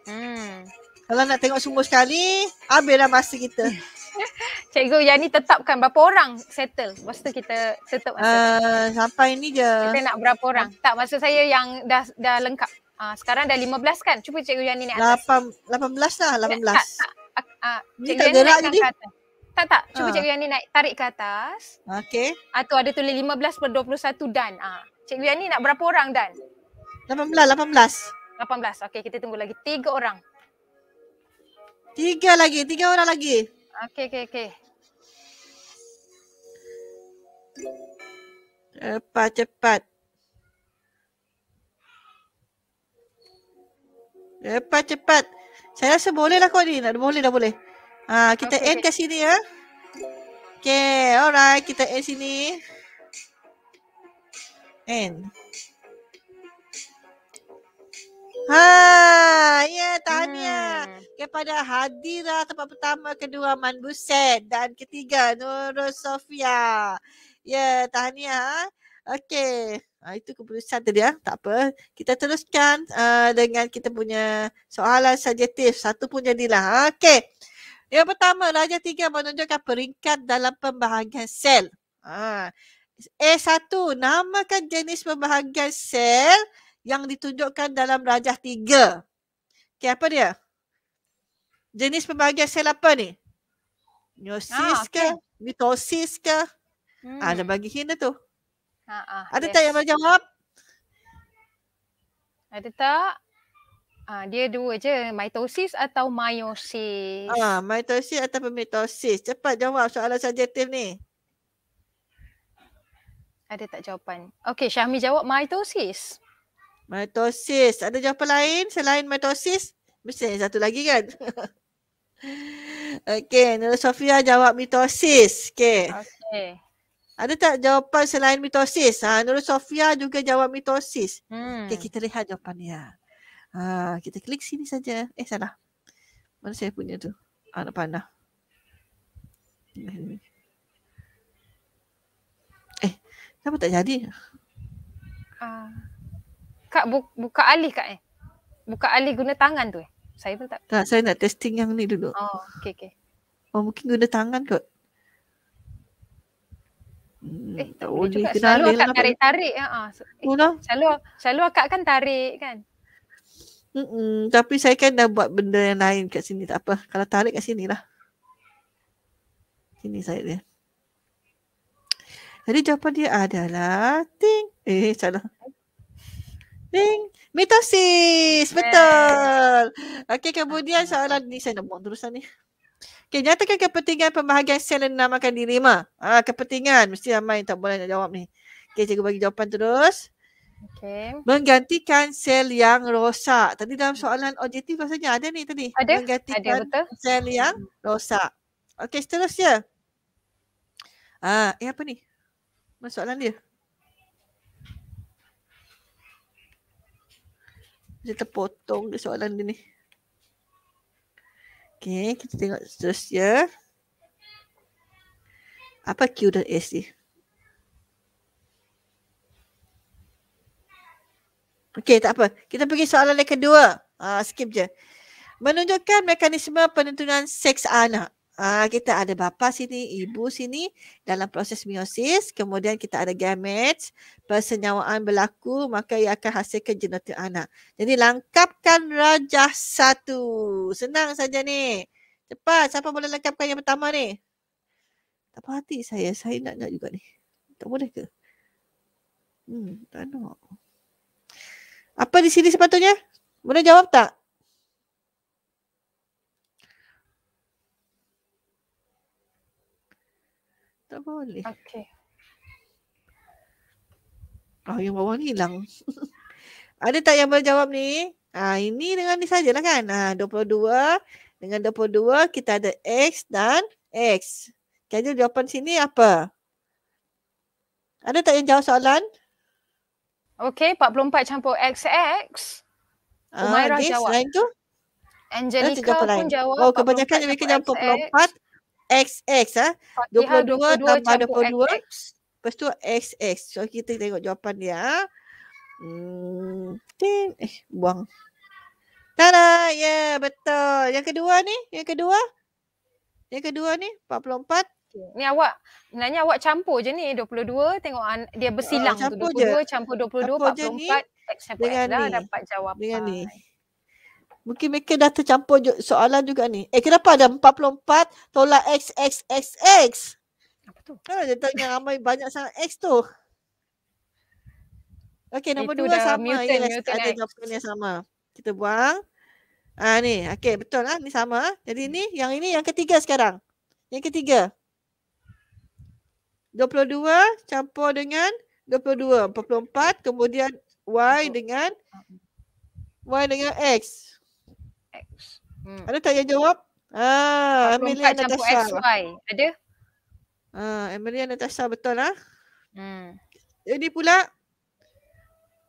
Hmm. Kalau nak tengok semua sekali, habislah masa kita. Cikgu Yani tetapkan berapa orang settle. Lepas tu kita tetap. Uh, sampai ni je. Kita nak berapa orang. Ha. Tak, maksud saya yang dah dah lengkap. Ah, sekarang dah lima belas kan? Cuba Cikgu Yani naik atas. Lapan lapan belas lah, 18. Tak, tak. Ah, Cikgu tak Yani naik Tak, tak. Cuba ha. Cikgu Yani naik, tarik ke atas. Okey. Ah, tu ada tulis 15 per satu dan. Ah, Cikgu Yani nak berapa orang dan? Lapan lapan belas belas. Lapan belas okey. Kita tunggu lagi. Tiga orang. Tiga lagi, tiga orang lagi. Okey, okey, okey. Cepat, cepat. Cepat cepat. Saya rasa boleh lah kot ni. Nak boleh dah boleh. Ha, kita okay. end kat sini ya. Ah. Okay, alright. Kita end sini. End. Ha, ya yeah, tahniah hmm. kepada Hadira tempat pertama, kedua Manbuset dan ketiga Nur Sofia. Ya, yeah, tahniah. Ah. Okay. Ha, itu keputusan tadi ya. Tak apa. Kita teruskan uh, dengan kita punya soalan subjektif. Satu pun jadilah. Ha, Okey. Yang pertama, raja tiga menunjukkan peringkat dalam pembahagian sel. Ha. A1, namakan jenis pembahagian sel yang ditunjukkan dalam raja tiga. Okey, apa dia? Jenis pembahagian sel apa ni? Meiosis ah, okay. ke? Mitosis ke? Hmm. Ha, dia bagi hint tu. Ah, ada yes. tak yang boleh jawab? Ada tak? Ah dia dua je, mitosis atau meiosis. Ah, mitosis atau mitosis. Cepat jawab soalan subjektif ni. Ada tak jawapan? Okey, Syahmi jawab mitosis. Mitosis. Ada jawapan lain selain mitosis? Mesti satu lagi kan? Okey, Nur Sofia jawab mitosis. Okey. Okey. Ada tak jawapan selain mitosis? Ha, Nurul Sofia juga jawab mitosis. Hmm. Okay, kita lihat jawapannya. Ha, ah, kita klik sini saja. Eh, salah. Mana saya punya tu? Ha, nak pandang. Eh, kenapa tak jadi? Uh, Kak, bu- buka alih Kak eh. Buka alih guna tangan tu eh. Saya pun tak. Tak, saya nak testing yang ni dulu. Oh, okay, okay. Oh, mungkin guna tangan kot. Hmm, eh, tak boleh juga. Kena selalu akak lah, tarik-tarik. ya ah, ah. Eh, Ula. Lah. selalu, selalu akak kan tarik kan? Mm-mm, tapi saya kan dah buat benda yang lain kat sini. Tak apa. Kalau tarik kat sini lah. Sini saya dia. Jadi jawapan dia adalah ting. Eh, salah. Ting. Mitosis. Betul. Yeah. Okey, kemudian soalan ni saya nak buat terusan ni. Okey, nyatakan kepentingan pembahagian sel yang dinamakan dirima. Ah, kepentingan. Mesti ramai yang tak boleh nak jawab ni. Okay, cikgu bagi jawapan terus. Okay. Menggantikan sel yang rosak. Tadi dalam soalan objektif rasanya ada ni tadi. Ada, Menggantikan ada betul. sel yang rosak. Okay, seterusnya. Ah, eh apa ni? Soalan dia. Dia terpotong soalan dia ni. Okay, kita tengok seterusnya. Apa Q dan S ni? Okay, tak apa. Kita pergi soalan yang kedua. Uh, skip je. Menunjukkan mekanisme penentuan seks anak. Ah uh, kita ada bapa sini, hmm. ibu sini dalam proses meiosis, kemudian kita ada gamet, persenyawaan berlaku maka ia akan hasilkan jenis anak. Jadi lengkapkan rajah satu. Senang saja ni. Cepat, siapa boleh lengkapkan yang pertama ni? Tak apa hati saya, saya nak nak juga ni. Tak boleh ke? Hmm, tak nak. Apa di sini sepatutnya? Boleh jawab tak? Tak boleh. Okey. Oh, yang bawah ni hilang. Ada tak yang boleh jawab ni? Ha, ini dengan ni sajalah kan? Ha, 22. Dengan 22 kita ada X dan X. Kajul jawapan sini apa? Ada tak yang jawab soalan? Okey, 44 campur XX. Ah, Umairah jawab. Selain tu? Angelica pun jawab. Oh, kebanyakan Angelica jawab X XX ah. ha? 22, 22 tambah 22 XX. Lepas tu X So kita tengok jawapan dia ah. hmm. Eh buang Tada ya yeah, betul Yang kedua ni Yang kedua Yang kedua ni 44 Ni awak nanya awak campur je ni 22 Tengok ah, dia oh, bersilang uh, campur 22 je. campur 22 campur 44 je ni, XX dengan lah ni. dapat jawapan Dengan ni Mungkin mereka dah tercampur soalan juga ni. Eh kenapa ada 44 tolak X, X, X, X? Apa tu? Kan dia tanya ramai banyak sangat X tu. Okay nombor Itu dua sama. Mutant, yes, mutant ada jawapan yang sama. Kita buang. Ah ha, ni. Okay betul lah. Ha? Ni sama. Jadi ni yang ini yang ketiga sekarang. Yang ketiga. 22 campur dengan 22. 44 kemudian Y dengan hmm. Y dengan X. Hmm. Ada tak yang jawab? Ah, Amelia Natasha. Campur Ada? Ah, Amelia Natasha betul ah. Hmm. Jadi pula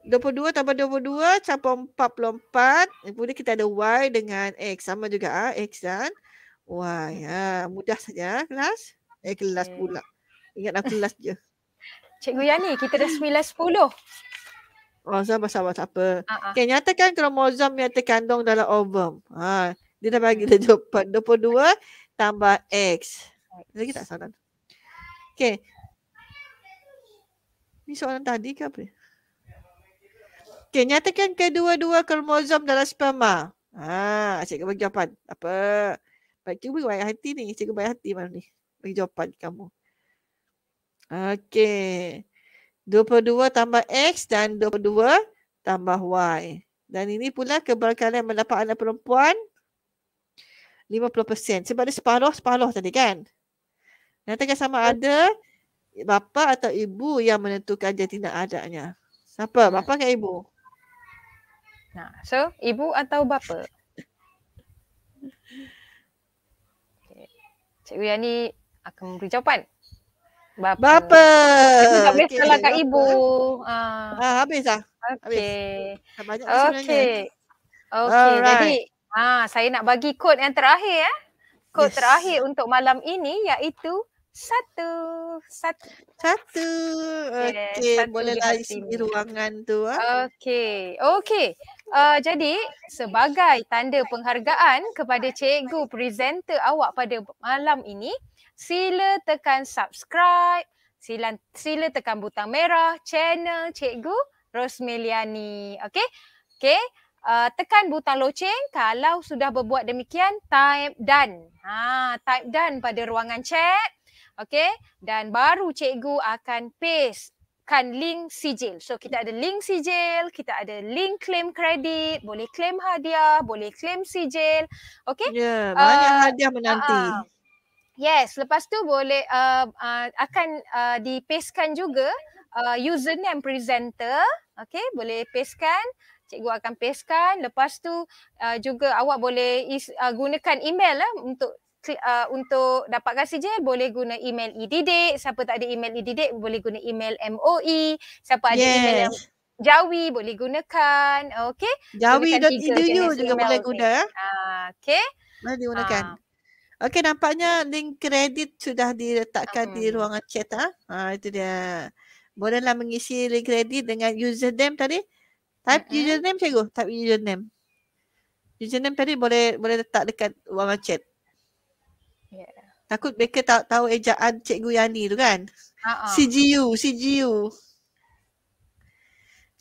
22 tambah 22 campur 44. Kemudian kita ada Y dengan X. Sama juga ah. X dan Y. Hmm. Ah, mudah saja ah, kelas. Eh kelas okay. pula. Ingat nak kelas je. Cikgu Yani, kita dah 9.10. Oh, sabar, sabar, tak apa. Uh-huh. Ah, ah. Okay, nyatakan kromosom yang terkandung dalam ovum. Ha. Dia dah bagi dah jawapan. 22 tambah X. Lagi tak soalan? Okay. Ni soalan tadi ke apa? Okay, nyatakan kedua-dua kromosom dalam sperma. Ah, cikgu bagi jawapan. Apa? Baik, cikgu bagi hati ni. Cikgu bagi hati mana ni? Bagi jawapan kamu. Okay. 22 tambah X dan 22 tambah Y. Dan ini pula kebarkalan mendapat anak perempuan 50%. Sebab dia separuh-separuh tadi kan. Nanti kan sama ada bapa atau ibu yang menentukan jantina adatnya. Siapa? Bapa ke ibu? Nah, so ibu atau bapa? Cikgu Yani akan memberi jawapan. Bapa. Bapa. Tak boleh okay. salah kat ibu. Ah. ah habis lah. Okay. Habis. Okay. Okay. Jadi Ah, ha, saya nak bagi kod yang terakhir eh. Kod yes. terakhir untuk malam ini iaitu satu. Satu. Satu. Okey, yes, bolehlah isi ini. ruangan tu. Ah. Okey. Ha? Okey. Okay. Uh, jadi, sebagai tanda penghargaan kepada cikgu presenter awak pada malam ini, sila tekan subscribe, sila, sila tekan butang merah channel cikgu Rosmeliani. Okey? Okey? uh, tekan butang loceng kalau sudah berbuat demikian type done. Ha type done pada ruangan chat. Okey dan baru cikgu akan paste kan link sijil. So kita ada link sijil, kita ada link claim kredit, boleh claim hadiah, boleh claim sijil. Okey? Ya, yeah, banyak uh, hadiah menanti. Uh, yes, lepas tu boleh uh, uh, akan uh, dipaste kan juga uh, username presenter. Okey, boleh paste kan? cikgu akan pastekan lepas tu uh, juga awak boleh is, uh, gunakan email lah untuk uh, untuk dapatkan sijil boleh guna email ididik siapa tak ada email ididik boleh guna email MOE siapa ada yes. email yang Jawi boleh gunakan okey jawi.edu juga boleh guna eh. ah, okey boleh digunakan ah. okey nampaknya link kredit sudah diletakkan di hmm. ruangan chat ah. ah itu dia bolehlah mengisi link kredit dengan username tadi Type mm-hmm. username cikgu. Type username. Username Perry boleh boleh letak dekat ruangan chat. Yeah. Takut mereka tak tahu ejaan cikgu Yani tu kan. Uh-uh. CGU, CGU.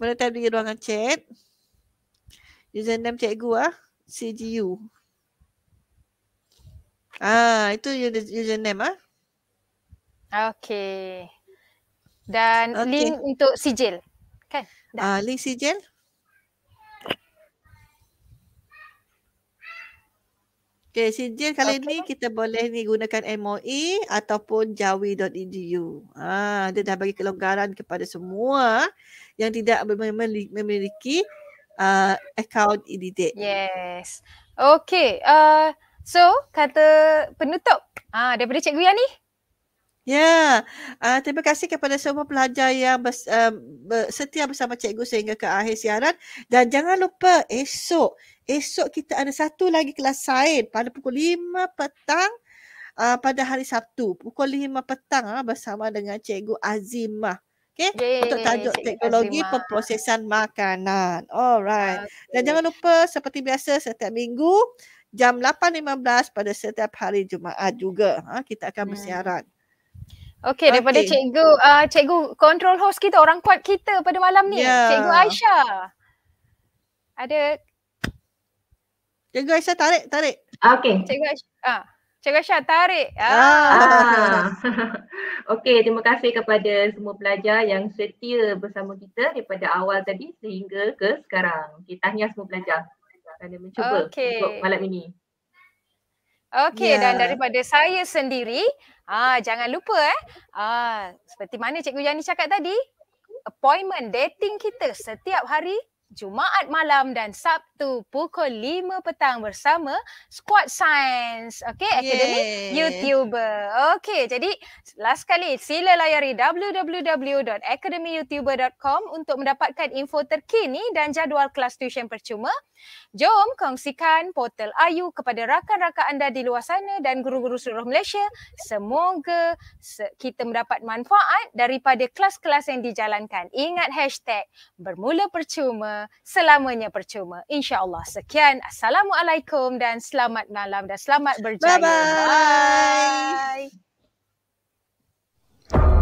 Boleh type di ruangan chat. Username cikgu ah. CGU. Ah, itu username ah. Okay. Dan okay. link untuk sijil. Okay. Dah. Uh, Lee Sijil. Okay, Sijil kali okay. ni kita boleh ni gunakan MOE ataupun jawi.edu. Ah, dia dah bagi kelonggaran kepada semua yang tidak memiliki uh, account edited. Yes. Okay. Uh, so, kata penutup ah, daripada Cikgu Yani. Ya, uh, terima kasih kepada semua pelajar yang bers, uh, eh, setia bersama cikgu sehingga ke akhir siaran dan jangan lupa esok esok kita ada satu lagi kelas sains pada pukul 5 petang uh, pada hari Sabtu pukul 5 petang uh, bersama dengan cikgu Azimah. Okey, untuk tajuk cikgu teknologi Azimah. pemprosesan makanan. Alright. Okay. Dan jangan lupa seperti biasa setiap minggu jam 8.15 pada setiap hari Jumaat juga uh, kita akan hmm. bersiaran. Hmm. Okey, daripada okay. cikgu, uh, cikgu control host kita, orang kuat kita pada malam ni. Yeah. Cikgu Aisyah. Ada. Cikgu Aisyah tarik, tarik. Okey. Cikgu Aisyah. Uh. Cikgu Aisyah tarik. Ah. ah. Okey, terima kasih kepada semua pelajar yang setia bersama kita daripada awal tadi sehingga ke sekarang. Kita okay, tahniah semua pelajar kerana mencuba okay. untuk malam ini. Okey, yeah. dan ya. daripada saya sendiri, Ah, jangan lupa eh. Ah, seperti mana Cikgu Yani cakap tadi, appointment dating kita setiap hari Jumaat malam dan Sabtu pukul 5 petang bersama Squad Science. Okey, Akademi YouTuber. Okey, jadi last kali sila layari www.academyyoutuber.com untuk mendapatkan info terkini dan jadual kelas tuition percuma. Jom kongsikan portal Ayu kepada rakan-rakan anda di luar sana dan guru-guru seluruh Malaysia. Semoga kita mendapat manfaat daripada kelas-kelas yang dijalankan. Ingat hashtag bermula percuma selamanya percuma. InsyaAllah. Sekian. Assalamualaikum dan selamat malam dan selamat berjaya. Bye-bye.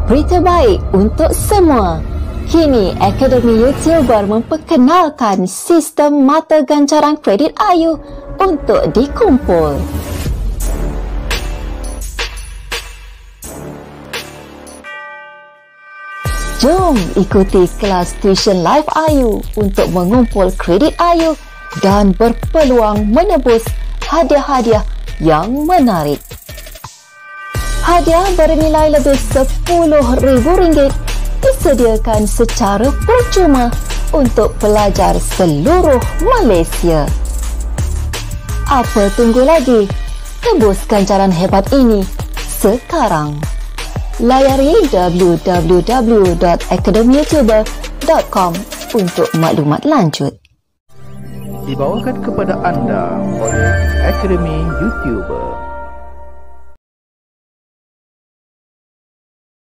Berita baik untuk semua. Kini, Akademi Youtuber memperkenalkan sistem mata ganjaran kredit Ayu untuk Dikumpul. Jom ikuti kelas tuition live Ayu untuk mengumpul kredit Ayu dan berpeluang menebus hadiah-hadiah yang menarik. Hadiah bernilai lebih rm ringgit disediakan secara percuma untuk pelajar seluruh Malaysia. Apa tunggu lagi? Tebuskan jalan hebat ini sekarang. Layari www.akademiatuber.com untuk maklumat lanjut. Dibawakan kepada anda oleh Akademi YouTuber.